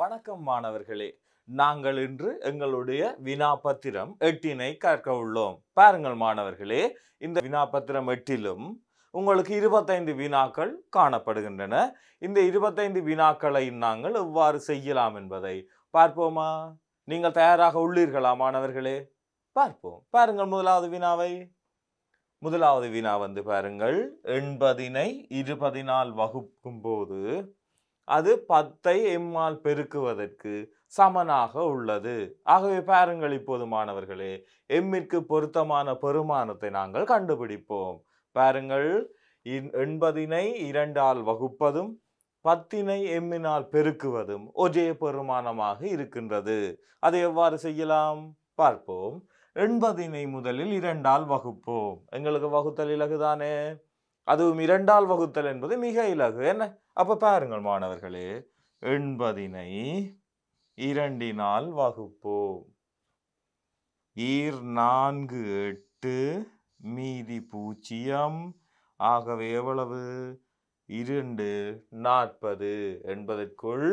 வணக்கம் மாணவர்களே நாங்கள் இன்று எங்களுடைய வினாபத்திரம் எட்டினை கற்க உள்ளோம் பாருங்கள் மாணவர்களே இந்த வினாபத்திரம் எட்டிலும் உங்களுக்கு இருபத்தைந்து வினாக்கள் காணப்படுகின்றன இந்த இருபத்தைந்து வினாக்களை நாங்கள் எவ்வாறு செய்யலாம் என்பதை பார்ப்போமா நீங்கள் தயாராக உள்ளீர்களா மாணவர்களே பார்ப்போம் பாருங்கள் முதலாவது வினாவை முதலாவது வினா வந்து பாருங்கள் எண்பதினை இருபதினால் வகுக்கும் போது அது பத்தை எம்மால் பெருக்குவதற்கு சமனாக உள்ளது ஆகவே பாருங்கள் இப்போது மாணவர்களே எம்மிற்கு பொருத்தமான பெருமானத்தை நாங்கள் கண்டுபிடிப்போம் பாருங்கள் எண்பதினை இரண்டால் வகுப்பதும் பத்தினை எம்மினால் பெருக்குவதும் ஒரே பெருமானமாக இருக்கின்றது அதை எவ்வாறு செய்யலாம் பார்ப்போம் எண்பதினை முதலில் இரண்டால் வகுப்போம் எங்களுக்கு வகுத்தல் இலகுதானே அதுவும் இரண்டால் வகுத்தல் என்பது மிக இலகு என்ன அப்போ பாருங்கள் மாணவர்களே எண்பதினை இரண்டினால் வகுப்போம் ஈர் நான்கு எட்டு மீதி பூஜ்ஜியம் ஆகவே எவ்வளவு இரண்டு நாற்பது என்பதற்குள்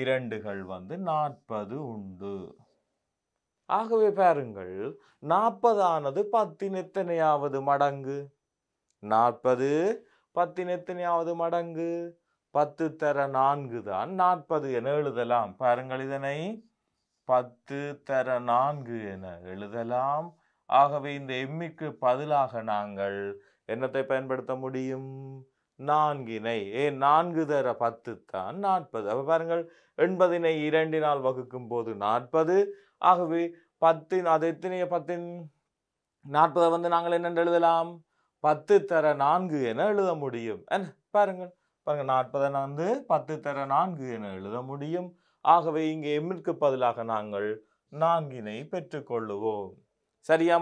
இரண்டுகள் வந்து நாற்பது உண்டு ஆகவே பாருங்கள் நாற்பதானது பத்தின் எத்தனையாவது மடங்கு நாற்பது பத்தின் எத்தனையாவது மடங்கு பத்து தர நான்கு தான் நாற்பது என எழுதலாம் பாருங்கள் இதனை பத்து தர நான்கு என எழுதலாம் ஆகவே இந்த எம்மிக்கு பதிலாக நாங்கள் என்னத்தை பயன்படுத்த முடியும் நான்கினை ஏ நான்கு தர பத்து தான் நாற்பது அப்போ பாருங்கள் எண்பதினை இரண்டினால் வகுக்கும் போது நாற்பது ஆகவே பத்தின் அது எத்தனைய பத்தின் நாற்பதை வந்து நாங்கள் என்னென்று எழுதலாம் பத்து தர நான்கு என எழுத முடியும் பாருங்கள் பாருங்கள் நாற்பதை வந்து பத்து தர நான்கு என எழுத முடியும் ஆகவே இங்கே எம்மிற்கு பதிலாக நாங்கள் நான்கினை பெற்றுக்கொள்ளுவோம்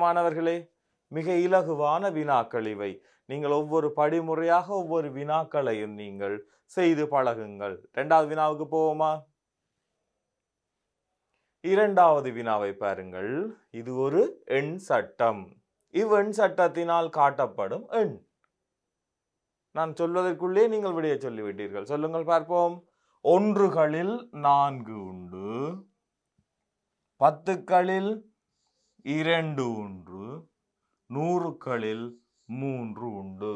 மாணவர்களே மிக இலகுவான வினாக்கள் இவை நீங்கள் ஒவ்வொரு படிமுறையாக ஒவ்வொரு வினாக்களையும் நீங்கள் செய்து பழகுங்கள் ரெண்டாவது வினாவுக்கு போவோமா இரண்டாவது வினாவை பாருங்கள் இது ஒரு எண் சட்டம் இவ்வெண் சட்டத்தினால் காட்டப்படும் எண் நான் சொல்வதற்குள்ளே நீங்கள் விடைய சொல்லிவிட்டீர்கள் சொல்லுங்கள் பார்ப்போம் ஒன்றுகளில் நான்கு உண்டு பத்துக்களில் இரண்டு ஒன்று நூறுக்களில் மூன்று உண்டு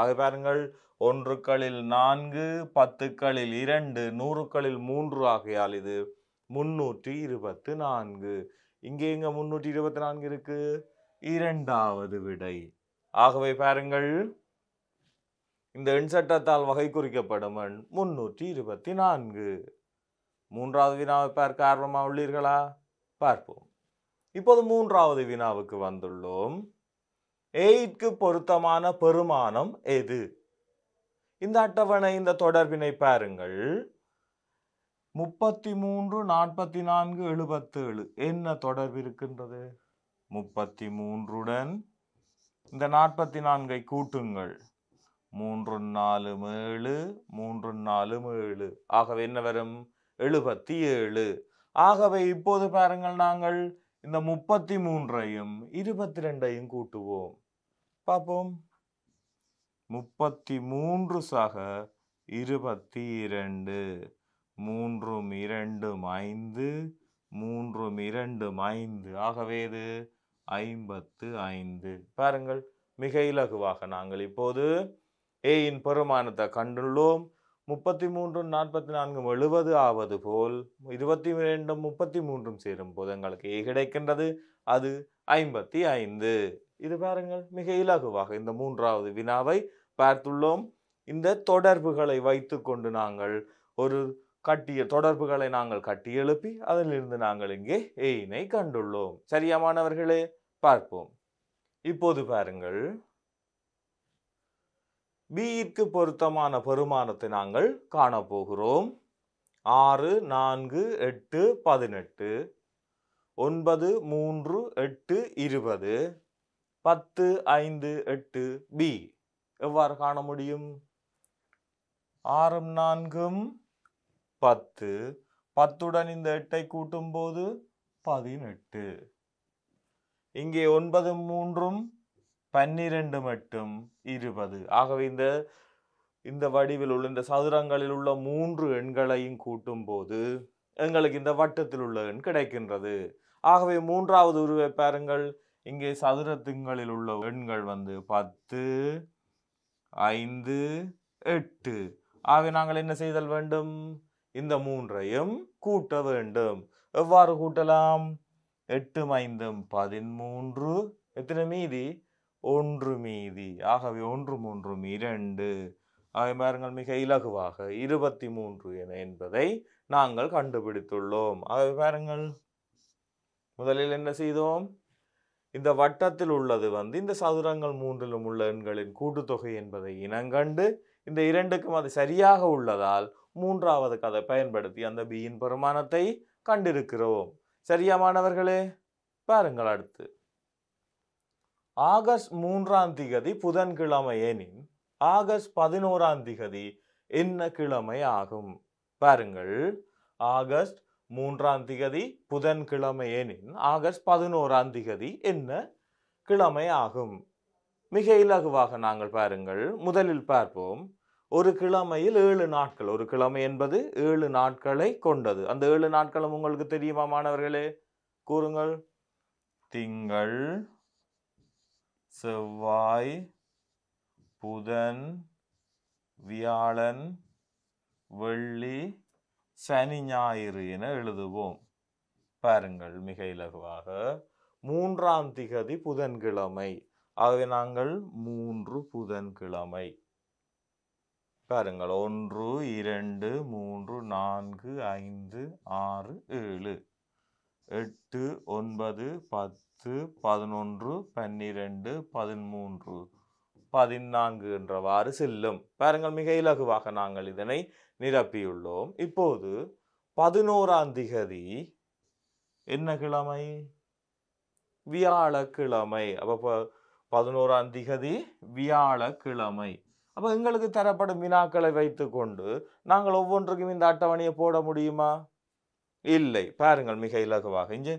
ஆக பாருங்கள் ஒன்றுக்களில் நான்கு பத்துக்களில் இரண்டு நூறுக்களில் மூன்று ஆகையால் இது முன்னூற்றி இருபத்து நான்கு இங்கே இங்கே முன்னூற்றி இருபத்தி நான்கு இருக்குது இரண்டாவது விடை ஆகவே பாருங்கள் இந்த எண் சட்டத்தால் வகை குறிக்கப்படும் எண் முன்னூற்றி இருபத்தி நான்கு மூன்றாவது வினாவை பார்க்க ஆர்வமாக உள்ளீர்களா பார்ப்போம் இப்போது மூன்றாவது வினாவுக்கு வந்துள்ளோம் எயிட்க்கு பொருத்தமான பெருமானம் எது இந்த அட்டவணை இந்த தொடர்பினை பாருங்கள் முப்பத்தி மூன்று நாற்பத்தி நான்கு எழுபத்தேழு என்ன தொடர்பு இருக்கின்றது முப்பத்தி மூன்றுடன் இந்த நாற்பத்தி நான்கை கூட்டுங்கள் மூன்று நாலு ஏழு மூன்று நாலு ஏழு ஆகவே என்ன வரும் எழுபத்தி ஏழு ஆகவே இப்போது பாருங்கள் நாங்கள் இந்த முப்பத்தி மூன்றையும் இருபத்தி ரெண்டையும் கூட்டுவோம் பார்ப்போம் முப்பத்தி மூன்று சக இருபத்தி இரண்டு மூன்றும் இரண்டும் ஐந்து மூன்றும் இரண்டும் ஐந்து ஆகவே இது ஐம்பத்து ஐந்து பாருங்கள் மிக இலகுவாக நாங்கள் இப்போது ஏயின் பெருமானத்தை கண்டுள்ளோம் முப்பத்தி மூன்றும் நாற்பத்தி நான்கும் எழுபது ஆவது போல் இருபத்தி இரண்டும் முப்பத்தி மூன்றும் சேரும் போது எங்களுக்கு ஏ கிடைக்கின்றது அது ஐம்பத்தி ஐந்து இது பாருங்கள் மிக இலகுவாக இந்த மூன்றாவது வினாவை பார்த்துள்ளோம் இந்த தொடர்புகளை வைத்து கொண்டு நாங்கள் ஒரு கட்டிய தொடர்புகளை நாங்கள் கட்டி எழுப்பி அதிலிருந்து நாங்கள் இங்கே ஏயினை கண்டுள்ளோம் மாணவர்களே பார்ப்போம் இப்போது பாருங்கள் பியிற்கு பொருத்தமான பெருமானத்தை நாங்கள் காணப்போகிறோம் ஆறு நான்கு எட்டு பதினெட்டு ஒன்பது மூன்று எட்டு இருபது பத்து ஐந்து எட்டு பி எவ்வாறு காண முடியும் ஆறும் நான்கும் பத்து பத்துடன் இந்த எட்டை கூட்டும் போது பதினெட்டு இங்கே ஒன்பது மூன்றும் பன்னிரண்டு மட்டும் இருபது ஆகவே இந்த இந்த வடிவில் உள்ள இந்த சதுரங்களில் உள்ள மூன்று எண்களையும் கூட்டும் போது எங்களுக்கு இந்த வட்டத்தில் உள்ள எண் கிடைக்கின்றது ஆகவே மூன்றாவது உருவை பாருங்கள் இங்கே சதுர திங்களில் உள்ள எண்கள் வந்து பத்து ஐந்து எட்டு ஆகவே நாங்கள் என்ன செய்தல் வேண்டும் இந்த மூன்றையும் கூட்ட வேண்டும் எவ்வாறு கூட்டலாம் எட்டும் ஐந்தும் பதிமூன்று எத்தனை மீதி ஒன்று மீதி ஆகவே ஒன்று மூன்றும் இரண்டு அவை பாருங்கள் மிக இலகுவாக இருபத்தி மூன்று என என்பதை நாங்கள் கண்டுபிடித்துள்ளோம் அவை பாருங்கள் முதலில் என்ன செய்தோம் இந்த வட்டத்தில் உள்ளது வந்து இந்த சதுரங்கள் மூன்றிலும் உள்ள எண்களின் கூட்டுத்தொகை என்பதை இனங்கண்டு இந்த இரண்டுக்கும் அது சரியாக உள்ளதால் மூன்றாவது கதை பயன்படுத்தி அந்த பியின் பெருமானத்தை கண்டிருக்கிறோம் சரியா மாணவர்களே பாருங்கள் அடுத்து ஆகஸ்ட் மூன்றாம் திகதி புதன்கிழமை எனின் ஆகஸ்ட் பதினோராம் திகதி என்ன கிழமை ஆகும் பாருங்கள் ஆகஸ்ட் மூன்றாம் திகதி புதன்கிழமை எனின் ஆகஸ்ட் பதினோராம் திகதி என்ன கிழமை ஆகும் மிக இலகுவாக நாங்கள் பாருங்கள் முதலில் பார்ப்போம் ஒரு கிழமையில் ஏழு நாட்கள் ஒரு கிழமை என்பது ஏழு நாட்களை கொண்டது அந்த ஏழு நாட்களும் உங்களுக்கு தெரியுமா மாணவர்களே கூறுங்கள் திங்கள் செவ்வாய் புதன் வியாழன் வெள்ளி சனி ஞாயிறு என எழுதுவோம் பாருங்கள் மிக இலகுவாக மூன்றாம் திகதி புதன்கிழமை ஆகவே நாங்கள் மூன்று புதன்கிழமை பாருங்கள் ஒன்று இரண்டு மூன்று நான்கு ஐந்து ஆறு ஏழு எட்டு ஒன்பது பத்து பதினொன்று பன்னிரெண்டு பதிமூன்று பதினான்கு என்றவாறு செல்லும் பாருங்கள் மிக இலகுவாக நாங்கள் இதனை நிரப்பியுள்ளோம் இப்போது பதினோராம் திகதி என்ன கிழமை வியாழக்கிழமை அப்போ பதினோராம் திகதி வியாழக்கிழமை அப்போ எங்களுக்கு தரப்படும் வினாக்களை வைத்துக்கொண்டு நாங்கள் ஒவ்வொன்றுக்கும் இந்த அட்டவணையை போட முடியுமா இல்லை பாருங்கள் மிக இலகுவாக இங்கே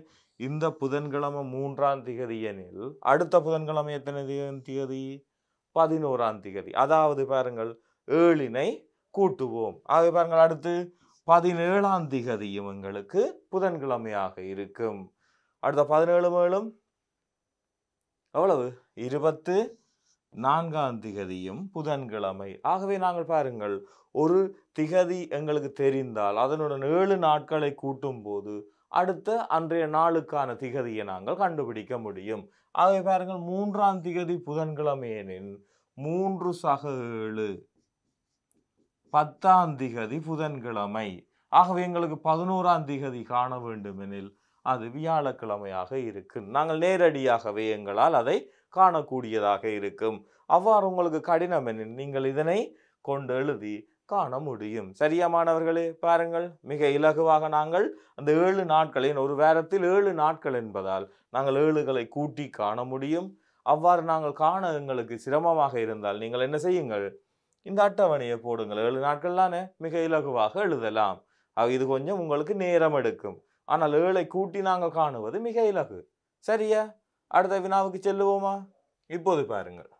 இந்த புதன்கிழமை மூன்றாம் திகதி எனில் அடுத்த புதன்கிழமை எத்தனை திகதி பதினோராம் திகதி அதாவது பாருங்கள் ஏழினை கூட்டுவோம் ஆகவே பாருங்கள் அடுத்து பதினேழாம் திகதியும் எங்களுக்கு புதன்கிழமையாக இருக்கும் அடுத்த பதினேழு மேலும் எவ்வளவு இருபத்து நான்காம் திகதியும் புதன்கிழமை ஆகவே நாங்கள் பாருங்கள் ஒரு திகதி எங்களுக்கு தெரிந்தால் அதனுடன் ஏழு நாட்களை கூட்டும் போது அடுத்த அன்றைய நாளுக்கான திகதியை நாங்கள் கண்டுபிடிக்க முடியும் ஆகவே பாருங்கள் மூன்றாம் திகதி புதன்கிழமை மூன்று சக ஏழு பத்தாம் திகதி புதன்கிழமை ஆகவே எங்களுக்கு பதினோராம் திகதி காண வேண்டுமெனில் அது வியாழக்கிழமையாக இருக்கு நாங்கள் நேரடியாகவே எங்களால் அதை காணக்கூடியதாக இருக்கும் அவ்வாறு உங்களுக்கு கடினம் என நீங்கள் இதனை கொண்டு எழுதி காண முடியும் மாணவர்களே பாருங்கள் மிக இலகுவாக நாங்கள் அந்த ஏழு நாட்களின் ஒரு வாரத்தில் ஏழு நாட்கள் என்பதால் நாங்கள் ஏழுகளை கூட்டி காண முடியும் அவ்வாறு நாங்கள் காண எங்களுக்கு சிரமமாக இருந்தால் நீங்கள் என்ன செய்யுங்கள் இந்த அட்டவணையை போடுங்கள் ஏழு நாட்கள் தானே மிக இலகுவாக எழுதலாம் இது கொஞ்சம் உங்களுக்கு நேரம் எடுக்கும் ஆனால் ஏழை கூட்டி நாங்கள் காணுவது மிக இலகு சரியா அடுத்த வினாவுக்கு செல்லுவோமா இப்போது பாருங்கள்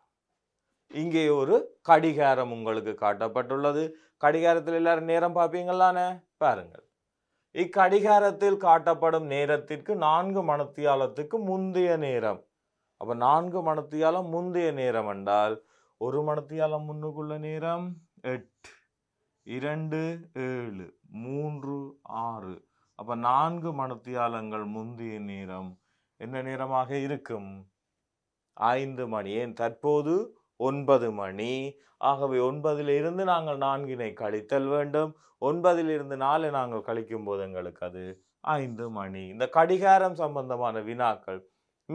இங்கே ஒரு கடிகாரம் உங்களுக்கு காட்டப்பட்டுள்ளது கடிகாரத்தில் எல்லாரும் நேரம் பார்ப்பீங்களானே பாருங்கள் இக்கடிகாரத்தில் காட்டப்படும் நேரத்திற்கு நான்கு மணத்தியாலத்துக்கு முந்தைய நேரம் அப்போ நான்கு மணத்தியாலம் முந்தைய நேரம் என்றால் ஒரு மணத்தியாலம் முன்னுக்குள்ள நேரம் எட்டு இரண்டு ஏழு மூன்று ஆறு அப்போ நான்கு மணத்தியாலங்கள் முந்தைய நேரம் என்ன நேரமாக இருக்கும் ஐந்து மணி ஏன் தற்போது ஒன்பது மணி ஆகவே ஒன்பதிலிருந்து நாங்கள் நான்கினை கழித்தல் வேண்டும் ஒன்பதிலிருந்து நாலு நாங்கள் கழிக்கும் போது எங்களுக்கு அது ஐந்து மணி இந்த கடிகாரம் சம்பந்தமான வினாக்கள்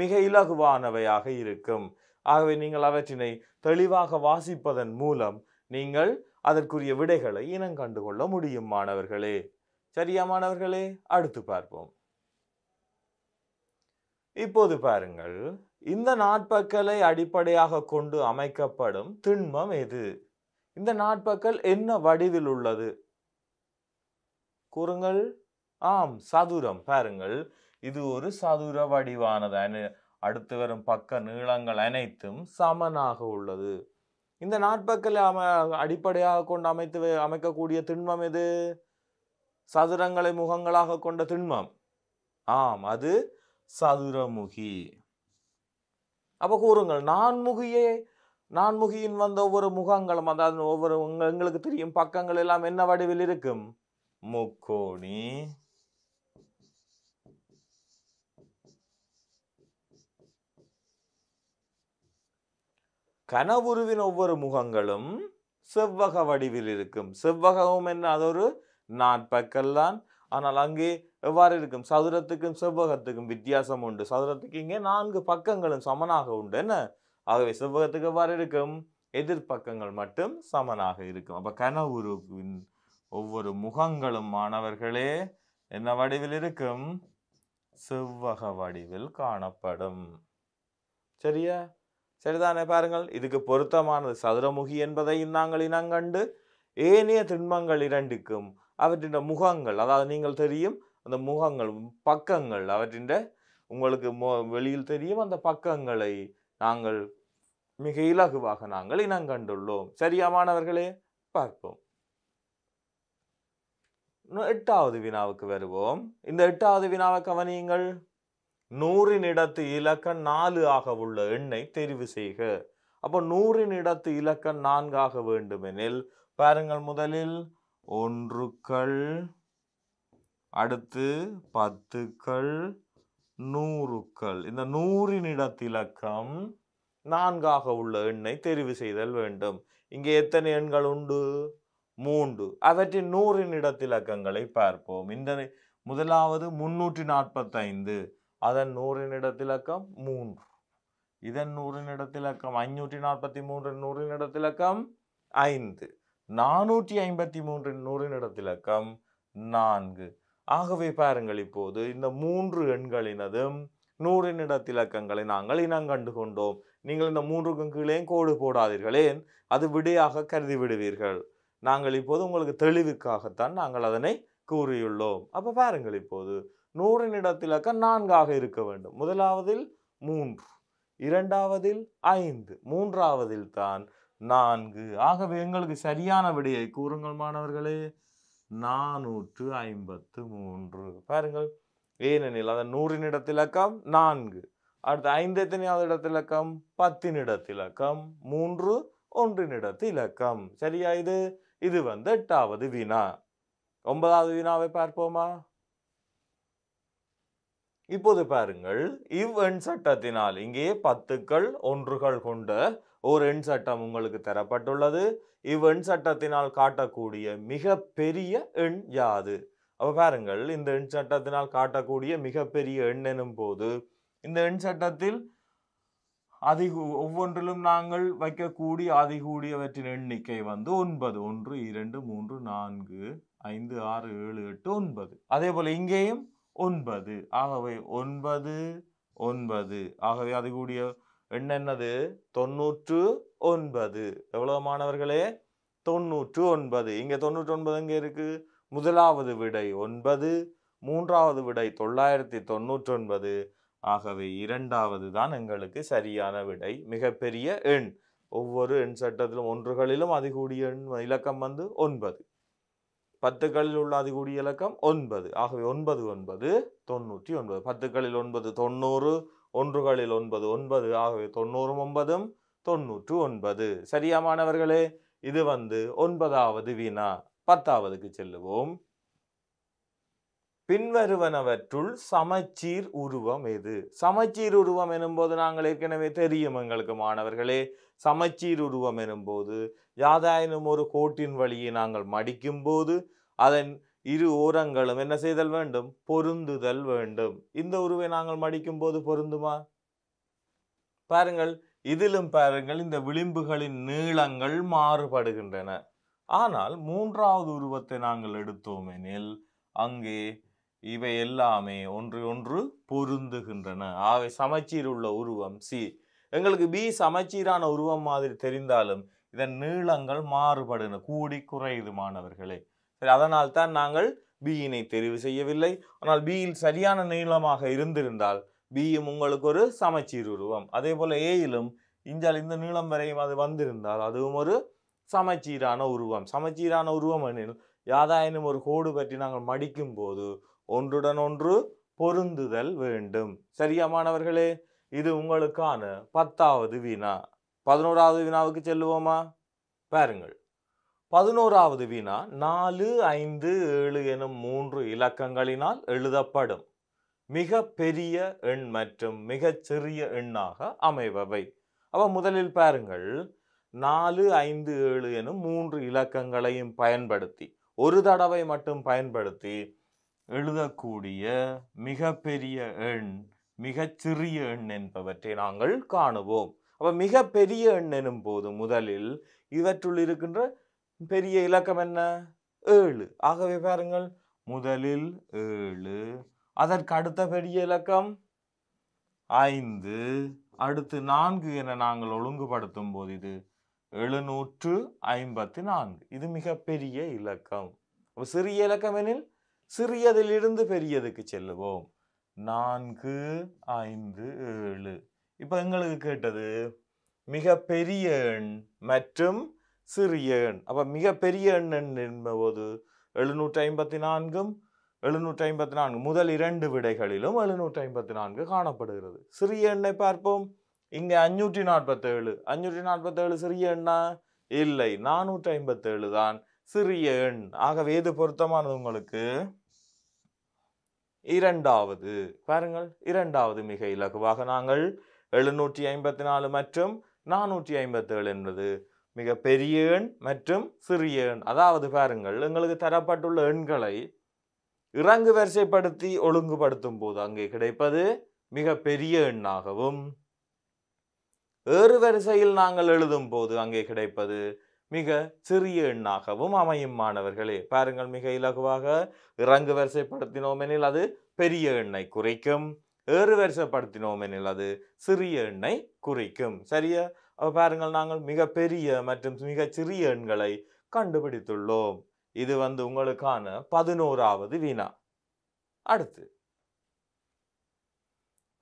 மிக இலகுவானவையாக இருக்கும் ஆகவே நீங்கள் அவற்றினை தெளிவாக வாசிப்பதன் மூலம் நீங்கள் அதற்குரிய விடைகளை இனம் கண்டுகொள்ள முடியும் மாணவர்களே சரியா மாணவர்களே அடுத்து பார்ப்போம் இப்போது பாருங்கள் இந்த நாட்பக்கலை அடிப்படையாக கொண்டு அமைக்கப்படும் திண்மம் எது இந்த நாட்பக்கல் என்ன வடிவில் உள்ளது கூறுங்கள் ஆம் சதுரம் பாருங்கள் இது ஒரு சதுர வடிவானது அனை அடுத்து வரும் பக்க நீளங்கள் அனைத்தும் சமனாக உள்ளது இந்த நாட்பக்கலை அம அடிப்படையாக கொண்டு அமைத்து அமைக்கக்கூடிய திண்மம் எது சதுரங்களை முகங்களாக கொண்ட திண்மம் ஆம் அது சதுரமுகி அப்போ கூறுங்கள் நான்முகியே நான்முகியின் வந்த ஒவ்வொரு முகங்களும் அதாவது ஒவ்வொரு எங்களுக்கு தெரியும் பக்கங்கள் எல்லாம் என்ன வடிவில் இருக்கும் முக்கோணி கனவுருவின் ஒவ்வொரு முகங்களும் செவ்வக வடிவில் இருக்கும் செவ்வகமும் என்ன அது ஒரு நாட்பக்கல் ஆனால் அங்கே எவ்வாறு இருக்கும் சதுரத்துக்கும் செவ்வகத்துக்கும் வித்தியாசம் உண்டு சதுரத்துக்கு இங்கே நான்கு பக்கங்களும் சமனாக உண்டு என்ன ஆகவே செவ்வகத்துக்கு எவ்வாறு இருக்கும் எதிர்ப்பக்கங்கள் மட்டும் சமனாக இருக்கும் அப்போ கனவுருவின் ஒவ்வொரு முகங்களும் மாணவர்களே என்ன வடிவில் இருக்கும் செவ்வக வடிவில் காணப்படும் சரியா சரிதானே பாருங்கள் இதுக்கு பொருத்தமானது சதுரமுகி என்பதையும் நாங்கள் இனங்கண்டு ஏனைய திண்மங்கள் இரண்டுக்கும் அவற்றின் முகங்கள் அதாவது நீங்கள் தெரியும் அந்த முகங்கள் பக்கங்கள் அவற்றின் உங்களுக்கு வெளியில் தெரியும் அந்த பக்கங்களை நாங்கள் மிக இலகுவாக நாங்கள் இனம் கண்டுள்ளோம் சரியா மாணவர்களே பார்ப்போம் எட்டாவது வினாவுக்கு வருவோம் இந்த எட்டாவது வினாவை கவனியுங்கள் நூறின் இடத்து இலக்கம் நாலு ஆக உள்ள எண்ணை தெரிவு செய்க அப்போ நூறின் இடத்து இலக்கம் நான்காக வேண்டுமெனில் பாருங்கள் முதலில் ஒன்றுக்கள் அடுத்து பத்துக்கள் நூறுக்கள் இந்த நூறின் இடத்திலக்கம் நான்காக உள்ள எண்ணை தெரிவு செய்தல் வேண்டும் இங்கே எத்தனை எண்கள் உண்டு மூன்று அவற்றின் நூறின் இடத்திலக்கங்களை பார்ப்போம் இந்த முதலாவது முன்னூற்றி நாற்பத்தைந்து அதன் நூறின் இடத்திலக்கம் மூன்று இதன் நூறின் இடத்திலக்கம் ஐநூற்றி நாற்பத்தி மூன்று நூறின் இடத்திலக்கம் ஐந்து நானூற்றி ஐம்பத்தி மூன்று நூறின் இடத்திலக்கம் நான்கு ஆகவே பாருங்கள் இப்போது இந்த மூன்று எண்களினதும் நூறின் இடத்திலக்கங்களை நாங்கள் இனம் கண்டு கொண்டோம் நீங்கள் இந்த மூன்றுக்கும் கீழேயும் கோடு போடாதீர்களேன் அது விடையாக கருதி விடுவீர்கள் நாங்கள் இப்போது உங்களுக்கு தெளிவுக்காகத்தான் நாங்கள் அதனை கூறியுள்ளோம் அப்போ பாருங்கள் இப்போது நூறினிடத்திலக்க நான்காக இருக்க வேண்டும் முதலாவதில் மூன்று இரண்டாவதில் ஐந்து மூன்றாவதில் தான் நான்கு ஆகவே எங்களுக்கு சரியான விடையை கூறுங்கள் மாணவர்களே நானூற்று ஐம்பத்து மூன்று பாருங்கள் ஏனெனில் அந்த நூறின் இடத்திலக்கம் நான்கு அடுத்து ஐந்து எத்தனையாவது இடத்திலக்கம் பத்தின் இடத்திலக்கம் மூன்று ஒன்றின் இடத்திலக்கம் சரியா இது இது வந்து எட்டாவது வினா ஒன்பதாவது வினாவை பார்ப்போமா இப்போது பாருங்கள் இவ் எண் சட்டத்தினால் இங்கே பத்துக்கள் ஒன்றுகள் கொண்ட ஒரு எண் சட்டம் உங்களுக்கு தரப்பட்டுள்ளது இவ் எண் சட்டத்தினால் காட்டக்கூடிய மிக பெரிய எண் யாது அப்போ பாருங்கள் இந்த எண் சட்டத்தினால் காட்டக்கூடிய மிகப்பெரிய எண் எனும் போது இந்த எண் சட்டத்தில் அதிக ஒவ்வொன்றிலும் நாங்கள் வைக்கக்கூடிய அதிகூடியவற்றின் எண்ணிக்கை வந்து ஒன்பது ஒன்று இரண்டு மூன்று நான்கு ஐந்து ஆறு ஏழு எட்டு ஒன்பது அதே போல் இங்கேயும் ஒன்பது ஆகவே ஒன்பது ஒன்பது ஆகவே அது கூடிய என்னென்னது தொன்னூற்று தொண்ணூற்று ஒன்பது எவ்வளவு மாணவர்களே தொண்ணூற்று ஒன்பது இங்கே தொண்ணூற்றி ஒன்பது எங்கே இருக்குது முதலாவது விடை ஒன்பது மூன்றாவது விடை தொள்ளாயிரத்தி தொண்ணூற்றொன்பது ஆகவே இரண்டாவது தான் எங்களுக்கு சரியான விடை மிகப்பெரிய எண் ஒவ்வொரு எண் சட்டத்திலும் ஒன்றுகளிலும் அதிகூடிய எண் இலக்கம் வந்து ஒன்பது பத்துக்களில் உள்ள அதிகூடி இலக்கம் ஒன்பது ஆகவே ஒன்பது ஒன்பது தொண்ணூற்றி ஒன்பது பத்துக்களில் ஒன்பது தொண்ணூறு ஒன்றுகளில் ஒன்பது ஒன்பது ஆகவே தொண்ணூறும் ஒன்பதும் தொண்ணூற்று ஒன்பது சரியா மாணவர்களே இது வந்து ஒன்பதாவது வினா பத்தாவதுக்கு செல்லுவோம் பின்வருவனவற்றுள் சமச்சீர் உருவம் எது சமச்சீர் உருவம் எனும்போது நாங்கள் ஏற்கனவே தெரியும் எங்களுக்கு மாணவர்களே சமச்சீர் உருவம் எனும்போது யாதாயினும் ஒரு கோட்டின் வழியை நாங்கள் மடிக்கும்போது அதன் இரு ஓரங்களும் என்ன செய்தல் வேண்டும் பொருந்துதல் வேண்டும் இந்த உருவை நாங்கள் மடிக்கும் போது பொருந்துமா பாருங்கள் இதிலும் பாருங்கள் இந்த விளிம்புகளின் நீளங்கள் மாறுபடுகின்றன ஆனால் மூன்றாவது உருவத்தை நாங்கள் எடுத்தோம் எனில் அங்கே இவை எல்லாமே ஒன்று ஒன்று பொருந்துகின்றன ஆகவே சமச்சீர் உள்ள உருவம் சி எங்களுக்கு பி சமச்சீரான உருவம் மாதிரி தெரிந்தாலும் இதன் நீளங்கள் மாறுபடுன கூடி குறையுது மாணவர்களே சரி அதனால் தான் நாங்கள் பியினை தெரிவு செய்யவில்லை ஆனால் பியில் சரியான நீளமாக இருந்திருந்தால் பியும் உங்களுக்கு ஒரு சமச்சீர் உருவம் அதே போல் ஏயிலும் இஞ்சால் இந்த நீளம் வரையும் அது வந்திருந்தால் அதுவும் ஒரு சமச்சீரான உருவம் சமச்சீரான உருவம் எனில் யாதாயினும் ஒரு கோடு பற்றி நாங்கள் மடிக்கும் போது ஒன்றுடன் ஒன்று பொருந்துதல் வேண்டும் சரியா மாணவர்களே இது உங்களுக்கான பத்தாவது வீணா பதினோராவது வீணாவுக்கு செல்லுவோமா பாருங்கள் பதினோராவது வீணா நாலு ஐந்து ஏழு எனும் மூன்று இலக்கங்களினால் எழுதப்படும் மிக பெரிய எண் மற்றும் மிகச் சிறிய எண்ணாக அமைபவை அப்போ முதலில் பாருங்கள் நாலு ஐந்து ஏழு எனும் மூன்று இலக்கங்களையும் பயன்படுத்தி ஒரு தடவை மட்டும் பயன்படுத்தி எழுதக்கூடிய மிகப்பெரிய எண் மிகச்சிறிய எண் என்பவற்றை நாங்கள் காணுவோம் அப்போ மிக பெரிய எண் எனும் போது முதலில் இவற்றுள் இருக்கின்ற பெரிய இலக்கம் என்ன ஏழு ஆகவே பாருங்கள் முதலில் ஏழு அதற்கு அடுத்த பெரிய இலக்கம் ஐந்து அடுத்து நான்கு என நாங்கள் ஒழுங்குபடுத்தும் போது இது எழுநூற்று ஐம்பத்தி நான்கு இது மிக பெரிய இலக்கம் சிறிய இலக்கம் எனில் சிறியதிலிருந்து பெரியதுக்கு செல்லுவோம் நான்கு ஐந்து ஏழு இப்போ எங்களுக்கு கேட்டது மிக பெரிய எண் மற்றும் சிறிய எண் அப்போ மிக பெரிய எண் என்பது எழுநூற்றி ஐம்பத்தி நான்கும் எழுநூற்றி ஐம்பத்தி நான்கு முதல் இரண்டு விடைகளிலும் எழுநூற்றி ஐம்பத்தி நான்கு காணப்படுகிறது சிறிய எண்ணை பார்ப்போம் இங்கே அஞ்சூற்றி நாற்பத்தேழு அஞ்சூற்றி நாற்பத்தேழு சிறிய எண்ணா இல்லை நானூற்றி ஐம்பத்தேழு தான் சிறிய எண் ஆகவே எது பொருத்தமானது உங்களுக்கு இரண்டாவது பாருங்கள் இரண்டாவது மிக இலகுவாக நாங்கள் எழுநூற்றி ஐம்பத்தி நாலு மற்றும் நானூற்றி ஐம்பத்தேழு என்பது மிக பெரிய எண் மற்றும் சிறிய எண் அதாவது பாருங்கள் எங்களுக்கு தரப்பட்டுள்ள எண்களை இறங்கு வரிசைப்படுத்தி ஒழுங்குபடுத்தும் போது அங்கே கிடைப்பது மிக பெரிய எண்ணாகவும் ஏறு வரிசையில் நாங்கள் எழுதும் போது அங்கே கிடைப்பது மிக சிறிய எண்ணாகவும் அமையும் மாணவர்களே பாருங்கள் மிக இலகுவாக இறங்கு எனில் அது பெரிய எண்ணை குறைக்கும் ஏறு எனில் அது சிறிய எண்ணை குறிக்கும் சரியா பாருங்கள் நாங்கள் மிக பெரிய மற்றும் மிக சிறிய எண்களை கண்டுபிடித்துள்ளோம் இது வந்து உங்களுக்கான பதினோராவது வினா அடுத்து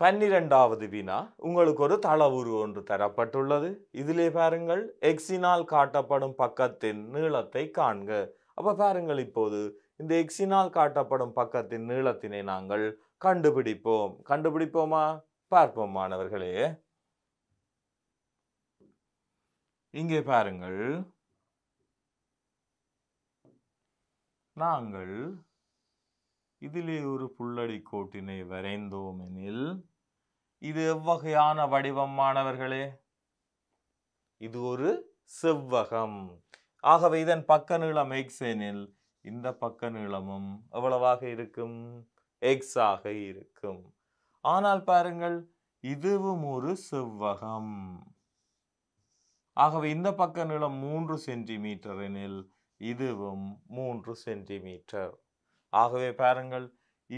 பன்னிரெண்டாவது வினா உங்களுக்கு ஒரு தளவுரு ஒன்று தரப்பட்டுள்ளது இதிலே பாருங்கள் எக்ஸினால் காட்டப்படும் பக்கத்தின் நீளத்தை காண்க அப்போ பாருங்கள் இப்போது இந்த எக்ஸினால் காட்டப்படும் பக்கத்தின் நீளத்தினை நாங்கள் கண்டுபிடிப்போம் கண்டுபிடிப்போமா பார்ப்போம் மாணவர்களே இங்கே பாருங்கள் நாங்கள் இதிலே ஒரு புள்ளடி கோட்டினை வரைந்தோம் எனில் இது எவ்வகையான வடிவம் மாணவர்களே இது ஒரு செவ்வகம் ஆகவே இதன் பக்க நீளம் எக்ஸ் எனில் இந்த பக்க நீளமும் எவ்வளவாக இருக்கும் எக்ஸ் ஆக இருக்கும் ஆனால் பாருங்கள் இதுவும் ஒரு செவ்வகம் ஆகவே இந்த பக்க நீளம் மூன்று சென்டிமீட்டர் எனில் இதுவும் மூன்று சென்டிமீட்டர் ஆகவே பாருங்கள்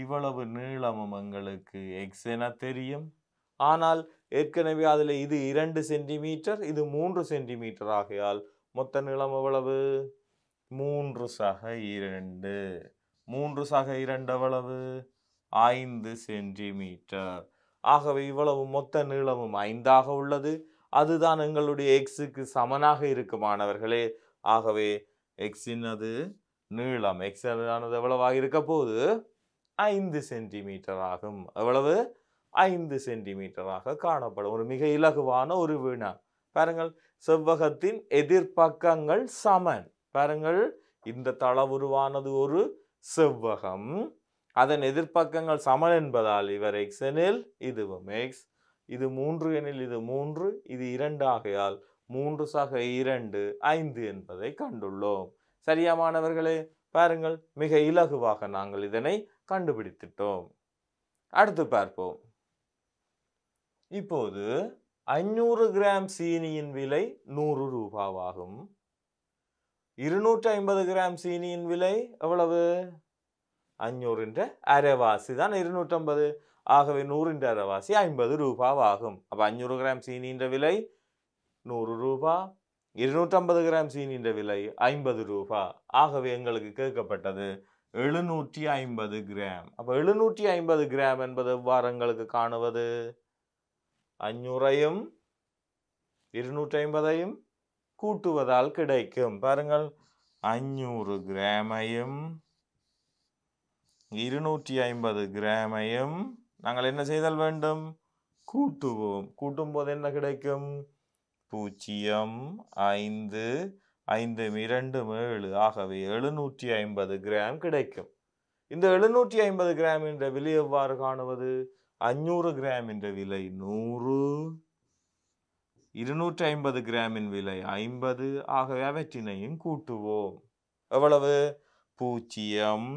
இவ்வளவு நீளமும் எங்களுக்கு எக்ஸ் என தெரியும் ஆனால் ஏற்கனவே அதில் இது இரண்டு சென்டிமீட்டர் இது மூன்று சென்டிமீட்டர் ஆகையால் மொத்த நீளம் எவ்வளவு மூன்று சக இரண்டு மூன்று சக இரண்டு எவ்வளவு ஐந்து சென்டிமீட்டர் ஆகவே இவ்வளவு மொத்த நீளமும் ஐந்தாக உள்ளது அதுதான் எங்களுடைய எக்ஸுக்கு சமனாக இருக்கும் மாணவர்களே ஆகவே எக்ஸின் அது நீளம் எக்ஸ் எவ்வளவாக இருக்க போது ஐந்து சென்டிமீட்டர் ஆகும் எவ்வளவு ஐந்து சென்டிமீட்டராக காணப்படும் ஒரு மிக இலகுவான ஒரு வினா பாருங்கள் செவ்வகத்தின் எதிர்ப்பக்கங்கள் சமன் பாருங்கள் இந்த தளவுருவானது ஒரு செவ்வகம் அதன் எதிர்ப்பக்கங்கள் சமன் என்பதால் இவர் எக்ஸ் எனில் இதுவும் எக்ஸ் இது மூன்று எனில் இது மூன்று இது இரண்டு ஆகையால் மூன்று சக இரண்டு ஐந்து என்பதை கண்டுள்ளோம் மாணவர்களே பாருங்கள் மிக இலகுவாக நாங்கள் இதனை கண்டுபிடித்துட்டோம் அடுத்து பார்ப்போம் இப்போது 500 கிராம் சீனியின் விலை 100 ரூபாவாகும் 250 கிராம் சீனியின் விலை எவ்வளவு 500 இந்த அரைவாசி தான் 250 ஆகவே 100 இந்த அரைவாசி 50 ரூபாவாகும் அப்ப 500 கிராம் சீனியின் விலை 100 ரூபா 250 கிராம் சீனியின் விலை 50 ரூபா ஆகவே எங்களுக்கு கேட்கப்பட்டது 750 கிராம் அப்ப 750 கிராம் என்பது எவ்வாறு எங்களுக்கு காணுவது அஞ்சூறையும் இருநூற்றி ஐம்பதையும் கூட்டுவதால் கிடைக்கும் பாருங்கள் அஞ்சூறு கிராமையும் இருநூற்றி ஐம்பது கிராமையும் நாங்கள் என்ன செய்தல் வேண்டும் கூட்டுவோம் கூட்டும் போது என்ன கிடைக்கும் பூஜ்ஜியம் ஐந்து ஐந்து இரண்டு ஏழு ஆகவே எழுநூற்றி ஐம்பது கிராம் கிடைக்கும் இந்த எழுநூற்றி ஐம்பது கிராம் என்ற விலை எவ்வாறு காணுவது അഞ്ഞൂറ് ഗ്രാമിൻ്റെ விலை நூறு இருநூற்றி ஐம்பது கிராமின் விலை ஐம்பது ஆகவே அவற்றினையும் கூட்டுவோம் எவ்வளவு பூஜ்ஜியம்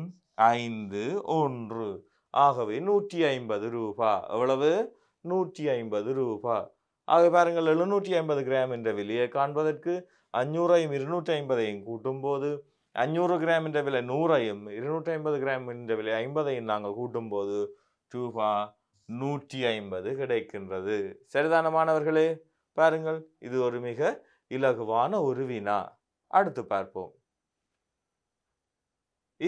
ஐந்து ஒன்று ஆகவே நூற்றி ஐம்பது ரூபா எவ்வளவு நூற்றி ஐம்பது ரூபா ஆகவே பாருங்கள் எழுநூற்றி ஐம்பது கிராம் என்ற விலையை காண்பதற்கு அஞ்சூறையும் இருநூற்றி ஐம்பதையும் கூட்டும்போது அஞ்சூறு கிராம் என்ற விலை நூறையும் இருநூற்றி ஐம்பது கிராம் என்ற விலை ஐம்பதையும் நாங்கள் கூட்டும்போது ரூபா நூற்றி ஐம்பது கிடைக்கின்றது சரிதானமானவர்களே பாருங்கள் இது ஒரு மிக இலகுவான ஒரு வினா அடுத்து பார்ப்போம்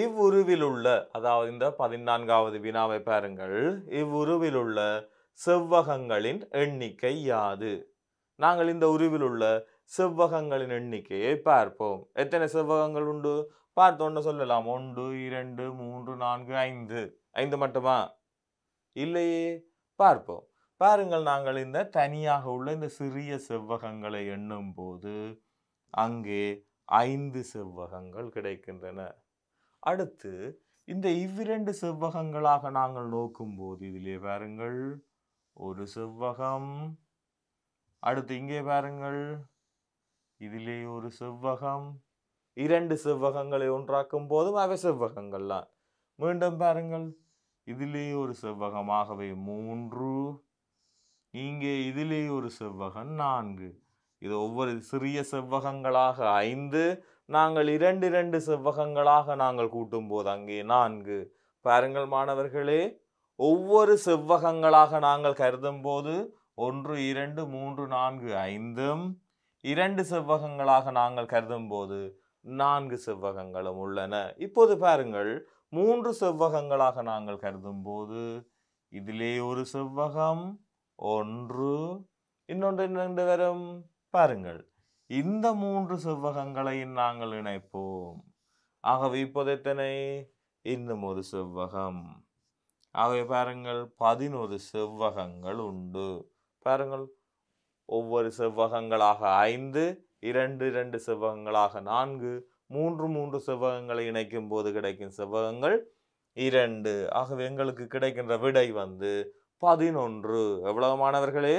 இவ்வுருவில் உள்ள அதாவது இந்த பதினான்காவது வினாவை பாருங்கள் இவ்வுருவிலுள்ள செவ்வகங்களின் எண்ணிக்கை யாது நாங்கள் இந்த உருவில் உள்ள செவ்வகங்களின் எண்ணிக்கையை பார்ப்போம் எத்தனை செவ்வகங்கள் உண்டு பார்த்தோன்னு சொல்லலாம் ஒன்று இரண்டு மூன்று நான்கு ஐந்து ஐந்து மட்டுமா இல்லையே பார்ப்போம் பாருங்கள் நாங்கள் இந்த தனியாக உள்ள இந்த சிறிய செவ்வகங்களை எண்ணும் போது அங்கே ஐந்து செவ்வகங்கள் கிடைக்கின்றன அடுத்து இந்த இவ்விரண்டு செவ்வகங்களாக நாங்கள் நோக்கும்போது இதிலே பாருங்கள் ஒரு செவ்வகம் அடுத்து இங்கே பாருங்கள் இதிலே ஒரு செவ்வகம் இரண்டு செவ்வகங்களை ஒன்றாக்கும் போதும் அவை செவ்வகங்கள்லாம் மீண்டும் பாருங்கள் இதிலே ஒரு செவ்வகமாகவே மூன்று இங்கே இதிலே ஒரு செவ்வகம் நான்கு இது ஒவ்வொரு சிறிய செவ்வகங்களாக ஐந்து நாங்கள் இரண்டு இரண்டு செவ்வகங்களாக நாங்கள் கூட்டும்போது அங்கே நான்கு பாருங்கள் மாணவர்களே ஒவ்வொரு செவ்வகங்களாக நாங்கள் கருதும் போது ஒன்று இரண்டு மூன்று நான்கு ஐந்தும் இரண்டு செவ்வகங்களாக நாங்கள் கருதும் போது நான்கு செவ்வகங்களும் உள்ளன இப்போது பாருங்கள் மூன்று செவ்வகங்களாக நாங்கள் கருதும் போது இதிலே ஒரு செவ்வகம் ஒன்று இன்னொன்று இன்னொன்று வரும் பாருங்கள் இந்த மூன்று செவ்வகங்களையும் நாங்கள் இணைப்போம் ஆகவே இப்போது எத்தனை இன்னும் ஒரு செவ்வகம் ஆகவே பாருங்கள் பதினொரு செவ்வகங்கள் உண்டு பாருங்கள் ஒவ்வொரு செவ்வகங்களாக ஐந்து இரண்டு இரண்டு செவ்வகங்களாக நான்கு மூன்று மூன்று செவ்வகங்களை இணைக்கும் போது கிடைக்கும் செவ்வகங்கள் இரண்டு ஆகவே எங்களுக்கு கிடைக்கின்ற விடை வந்து பதினொன்று எவ்வளவு மாணவர்களே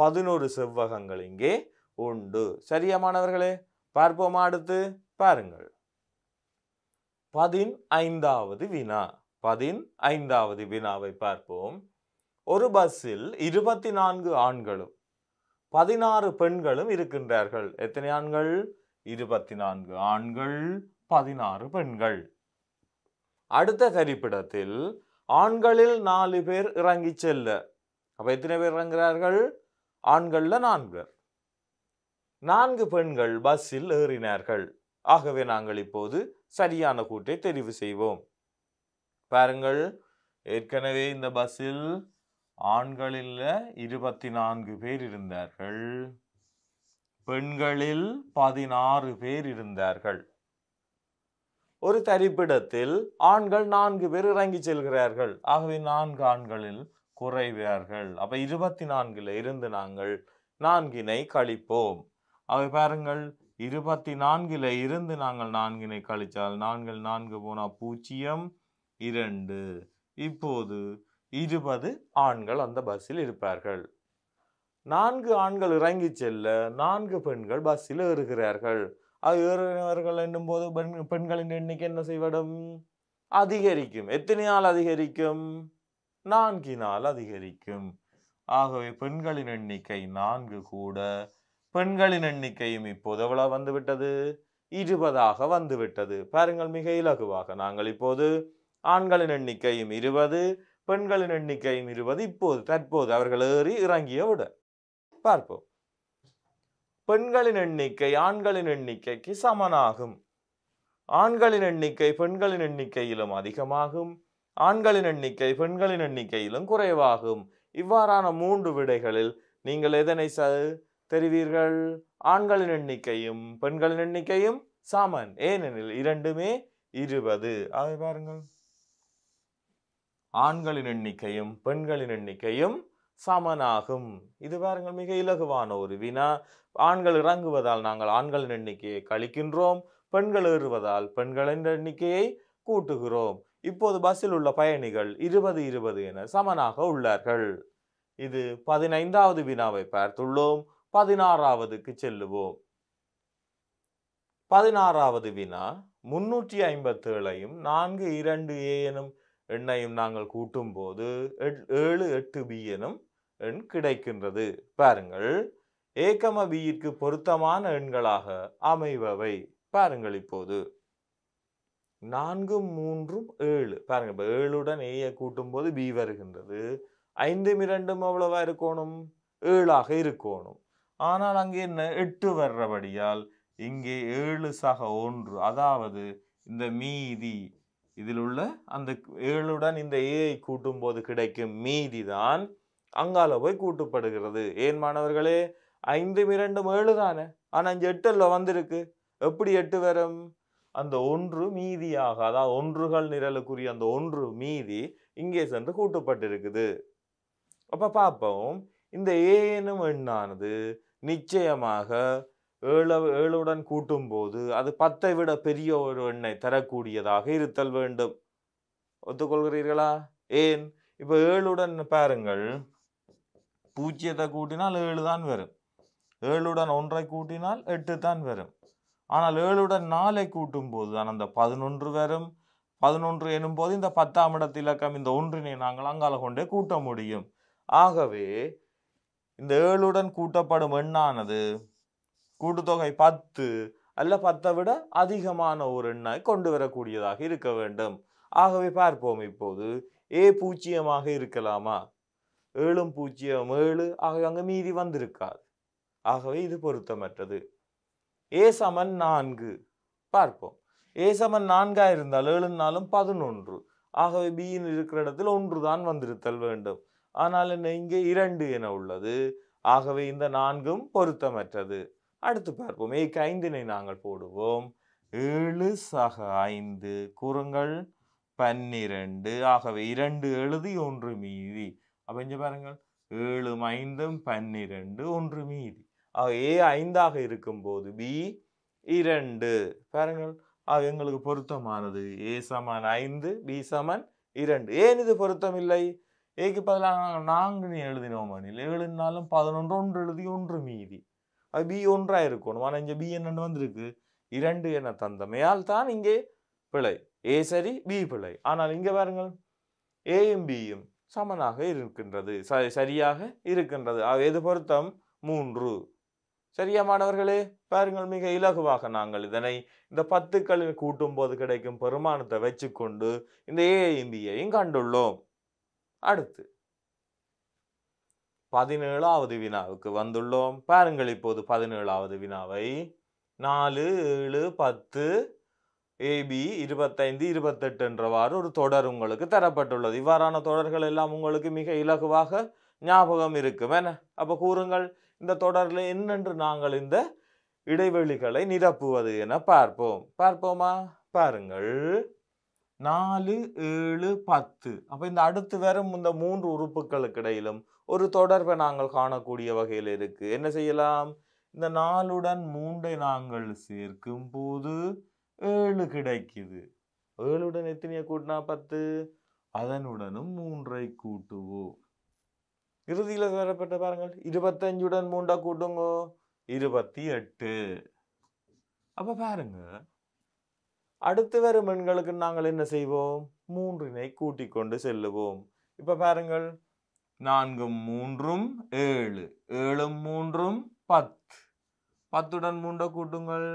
பதினோரு செவ்வகங்கள் இங்கே உண்டு சரியா மாணவர்களே பார்ப்போமா அடுத்து பாருங்கள் பதின் ஐந்தாவது வினா பதின் ஐந்தாவது வினாவை பார்ப்போம் ஒரு பஸ்ஸில் இருபத்தி நான்கு ஆண்களும் பதினாறு பெண்களும் இருக்கின்றார்கள் எத்தனை ஆண்கள் இருபத்தி நான்கு ஆண்கள் பதினாறு பெண்கள் அடுத்த தரிப்பிடத்தில் ஆண்களில் நாலு பேர் இறங்கி செல்ல அப்போ எத்தனை பேர் இறங்குகிறார்கள் ஆண்களில் நான்கு நான்கு பெண்கள் பஸ்ஸில் ஏறினார்கள் ஆகவே நாங்கள் இப்போது சரியான கூட்டை தெரிவு செய்வோம் பாருங்கள் ஏற்கனவே இந்த பஸ்ஸில் ஆண்களில் இருபத்தி நான்கு பேர் இருந்தார்கள் பெண்களில் பதினாறு பேர் இருந்தார்கள் ஒரு தரிப்பிடத்தில் ஆண்கள் நான்கு பேர் இறங்கி செல்கிறார்கள் ஆகவே நான்கு ஆண்களில் குறைவார்கள் அப்ப இருபத்தி நான்குல இருந்து நாங்கள் நான்கினை கழிப்போம் அவை பாருங்கள் இருபத்தி நான்கில் இருந்து நாங்கள் நான்கினை கழித்தால் நான்கில் நான்கு போனால் பூஜ்ஜியம் இரண்டு இப்போது இருபது ஆண்கள் அந்த பஸ்ஸில் இருப்பார்கள் நான்கு ஆண்கள் இறங்கி செல்ல நான்கு பெண்கள் பஸ்ஸில் ஏறுகிறார்கள் அது ஏறுகிறவர்கள் என்னும் போது பெண் பெண்களின் எண்ணிக்கை என்ன செய்வடும் அதிகரிக்கும் எத்தனை நாள் அதிகரிக்கும் நான்கு நாள் அதிகரிக்கும் ஆகவே பெண்களின் எண்ணிக்கை நான்கு கூட பெண்களின் எண்ணிக்கையும் இப்போது எவ்வளவு வந்துவிட்டது இருபதாக வந்துவிட்டது பாருங்கள் மிக இலகுவாக நாங்கள் இப்போது ஆண்களின் எண்ணிக்கையும் இருபது பெண்களின் எண்ணிக்கையும் இருபது இப்போது தற்போது அவர்கள் ஏறி இறங்கிய விட பார்ப்போம் பெண்களின் எண்ணிக்கை ஆண்களின் எண்ணிக்கைக்கு சமனாகும் ஆண்களின் எண்ணிக்கை பெண்களின் எண்ணிக்கையிலும் அதிகமாகும் ஆண்களின் எண்ணிக்கை பெண்களின் எண்ணிக்கையிலும் குறைவாகும் இவ்வாறான மூன்று விடைகளில் நீங்கள் எதனை ச தெரிவீர்கள் ஆண்களின் எண்ணிக்கையும் பெண்களின் எண்ணிக்கையும் சமன் ஏனெனில் இரண்டுமே இருபது அதை பாருங்கள் ஆண்களின் எண்ணிக்கையும் பெண்களின் எண்ணிக்கையும் சமனாகும் இது பாருங்கள் மிக இலகுவான ஒரு வினா ஆண்கள் இறங்குவதால் நாங்கள் ஆண்களின் எண்ணிக்கையை கழிக்கின்றோம் பெண்கள் ஏறுவதால் பெண்களின் எண்ணிக்கையை கூட்டுகிறோம் இப்போது பஸ்ஸில் உள்ள பயணிகள் இருபது இருபது என சமனாக உள்ளார்கள் இது பதினைந்தாவது வினாவை பார்த்துள்ளோம் பதினாறாவதுக்கு செல்லுவோம் பதினாறாவது வினா முன்னூற்றி ஐம்பத்தேழையும் நான்கு இரண்டு ஏ எனும் எண்ணையும் நாங்கள் கூட்டும் போது ஏழு எட்டு பி எனும் எண் கிடைக்கின்றது பாருங்கள் ஏக்கம பியிற்கு பொருத்தமான எண்களாக அமைபவை பாருங்கள் இப்போது நான்கு மூன்றும் ஏழு பாருங்க இப்போ ஏழுடன் ஏயை கூட்டும்போது பி வருகின்றது ஐந்தும் இரண்டும் எவ்வளவா இருக்கணும் ஏழாக இருக்கணும் ஆனால் அங்கே என்ன எட்டு வர்றபடியால் இங்கே ஏழு சக ஒன்று அதாவது இந்த மீதி இதில் உள்ள அந்த ஏழுடன் இந்த ஏஐ கூட்டும் போது கிடைக்கும் மீதி தான் அங்கால போய் கூட்டுப்படுகிறது ஏன் மாணவர்களே ஐந்து இரண்டும் ஏழு தானே ஆனால் இங்கே எட்டில் வந்திருக்கு எப்படி எட்டு வரும் அந்த ஒன்று மீதியாக அதாவது ஒன்றுகள் நிரலுக்குரிய அந்த ஒன்று மீதி இங்கே சென்று கூட்டப்பட்டிருக்குது அப்போ பார்ப்போம் இந்த ஏனும் எண்ணானது நிச்சயமாக ஏழு ஏழுடன் கூட்டும் போது அது பத்தை விட பெரிய ஒரு எண்ணை தரக்கூடியதாக இருத்தல் வேண்டும் ஒத்துக்கொள்கிறீர்களா ஏன் இப்போ ஏழுடன் பாருங்கள் பூஜ்ஜியத்தை கூட்டினால் ஏழு தான் வரும் ஏழுடன் ஒன்றை கூட்டினால் எட்டு தான் வரும் ஆனால் ஏழுடன் நாளை கூட்டும் போது தான் அந்த பதினொன்று வரும் பதினொன்று எனும்போது இந்த பத்தாம் இடத்து இலக்கம் இந்த ஒன்றினை நாங்கள் அங்கால கொண்டே கூட்ட முடியும் ஆகவே இந்த ஏழுடன் கூட்டப்படும் எண்ணானது கூட்டுத்தொகை பத்து அல்ல பத்தை விட அதிகமான ஒரு எண்ணாய் கொண்டு வரக்கூடியதாக இருக்க வேண்டும் ஆகவே பார்ப்போம் இப்போது ஏ பூச்சியமாக இருக்கலாமா ஏழும் பூஜ்ஜியம் ஏழு ஆகவே அங்கு மீதி வந்திருக்காது ஆகவே இது பொருத்தமற்றது ஏ சமன் நான்கு பார்ப்போம் ஏ சமன் நான்காக இருந்தால் ஏழு நாளும் பதினொன்று ஆகவே பியின் இருக்கிற இடத்தில் ஒன்று தான் வந்திருத்தல் வேண்டும் ஆனால் என்ன இங்கே இரண்டு என உள்ளது ஆகவே இந்த நான்கும் பொருத்தமற்றது அடுத்து பார்ப்போம் ஏக்கு ஐந்தினை நாங்கள் போடுவோம் ஏழு சக ஐந்து குறுங்கள் பன்னிரண்டு ஆகவே இரண்டு எழுதி ஒன்று மீதி அப்போ இங்கே பாருங்கள் ஏழும் ஐந்தும் பன்னிரெண்டு ஒன்று மீதி ஆக ஏ ஐந்தாக இருக்கும்போது பி இரண்டு பாருங்கள் ஆக எங்களுக்கு பொருத்தமானது ஏ சமன் ஐந்து பி சமன் இரண்டு ஏன் இது பொருத்தம் இல்லை ஏக்கு பதிலாக நான்கு எழுதினோம் அணில் ஏழுனாலும் பதினொன்று ஒன்று எழுதி ஒன்று மீதி அது பி ஒன்றாக இருக்கணும் ஆனால் இங்கே பி என்னென்னு வந்திருக்கு இரண்டு என தந்தமையால் தான் இங்கே பிழை ஏ சரி பி பிழை ஆனால் இங்கே பாருங்கள் ஏயும் பியும் சமனாக இருக்கின்றது ச சரியாக இருக்கின்றது எது பொருத்தம் மூன்று சரியா மாணவர்களே பாருங்கள் மிக இலகுவாக நாங்கள் இதனை இந்த பத்துக்களில் கூட்டும் போது கிடைக்கும் பெருமானத்தை வச்சுக்கொண்டு இந்த ஏ இந்தியையும் கண்டுள்ளோம் அடுத்து பதினேழாவது வினாவுக்கு வந்துள்ளோம் பாருங்கள் இப்போது பதினேழாவது வினாவை நாலு ஏழு பத்து ஏபி இருபத்தைந்து இருபத்தெட்டு என்றவாறு ஒரு தொடர் உங்களுக்கு தரப்பட்டுள்ளது இவ்வாறான தொடர்கள் எல்லாம் உங்களுக்கு மிக இலகுவாக ஞாபகம் இருக்கும் என அப்போ கூறுங்கள் இந்த தொடரில் என்னென்று நாங்கள் இந்த இடைவெளிகளை நிரப்புவது என பார்ப்போம் பார்ப்போமா பாருங்கள் நாலு ஏழு பத்து அப்போ இந்த அடுத்து வரும் இந்த மூன்று உறுப்புகளுக்கு இடையிலும் ஒரு தொடர்பை நாங்கள் காணக்கூடிய வகையில் இருக்குது என்ன செய்யலாம் இந்த நாலுடன் மூன்றை நாங்கள் சேர்க்கும் போது ஏழு கிடைக்குது ஏழுடன் எத்தனையை கூட்டினா பத்து அதனுடனும் மூன்றை கூட்டுவோம் இறுதியில் தரப்பட்ட பாருங்கள் இருபத்தஞ்சுடன் மூன்றா கூட்டுங்கோ இருபத்தி எட்டு அப்போ பாருங்க அடுத்து வரும் எண்களுக்கு நாங்கள் என்ன செய்வோம் மூன்றினை கூட்டிக் கொண்டு செல்லுவோம் இப்போ பாருங்கள் நான்கும் மூன்றும் ஏழு ஏழும் மூன்றும் பத்து பத்துடன் மூண்டை கூட்டுங்கள்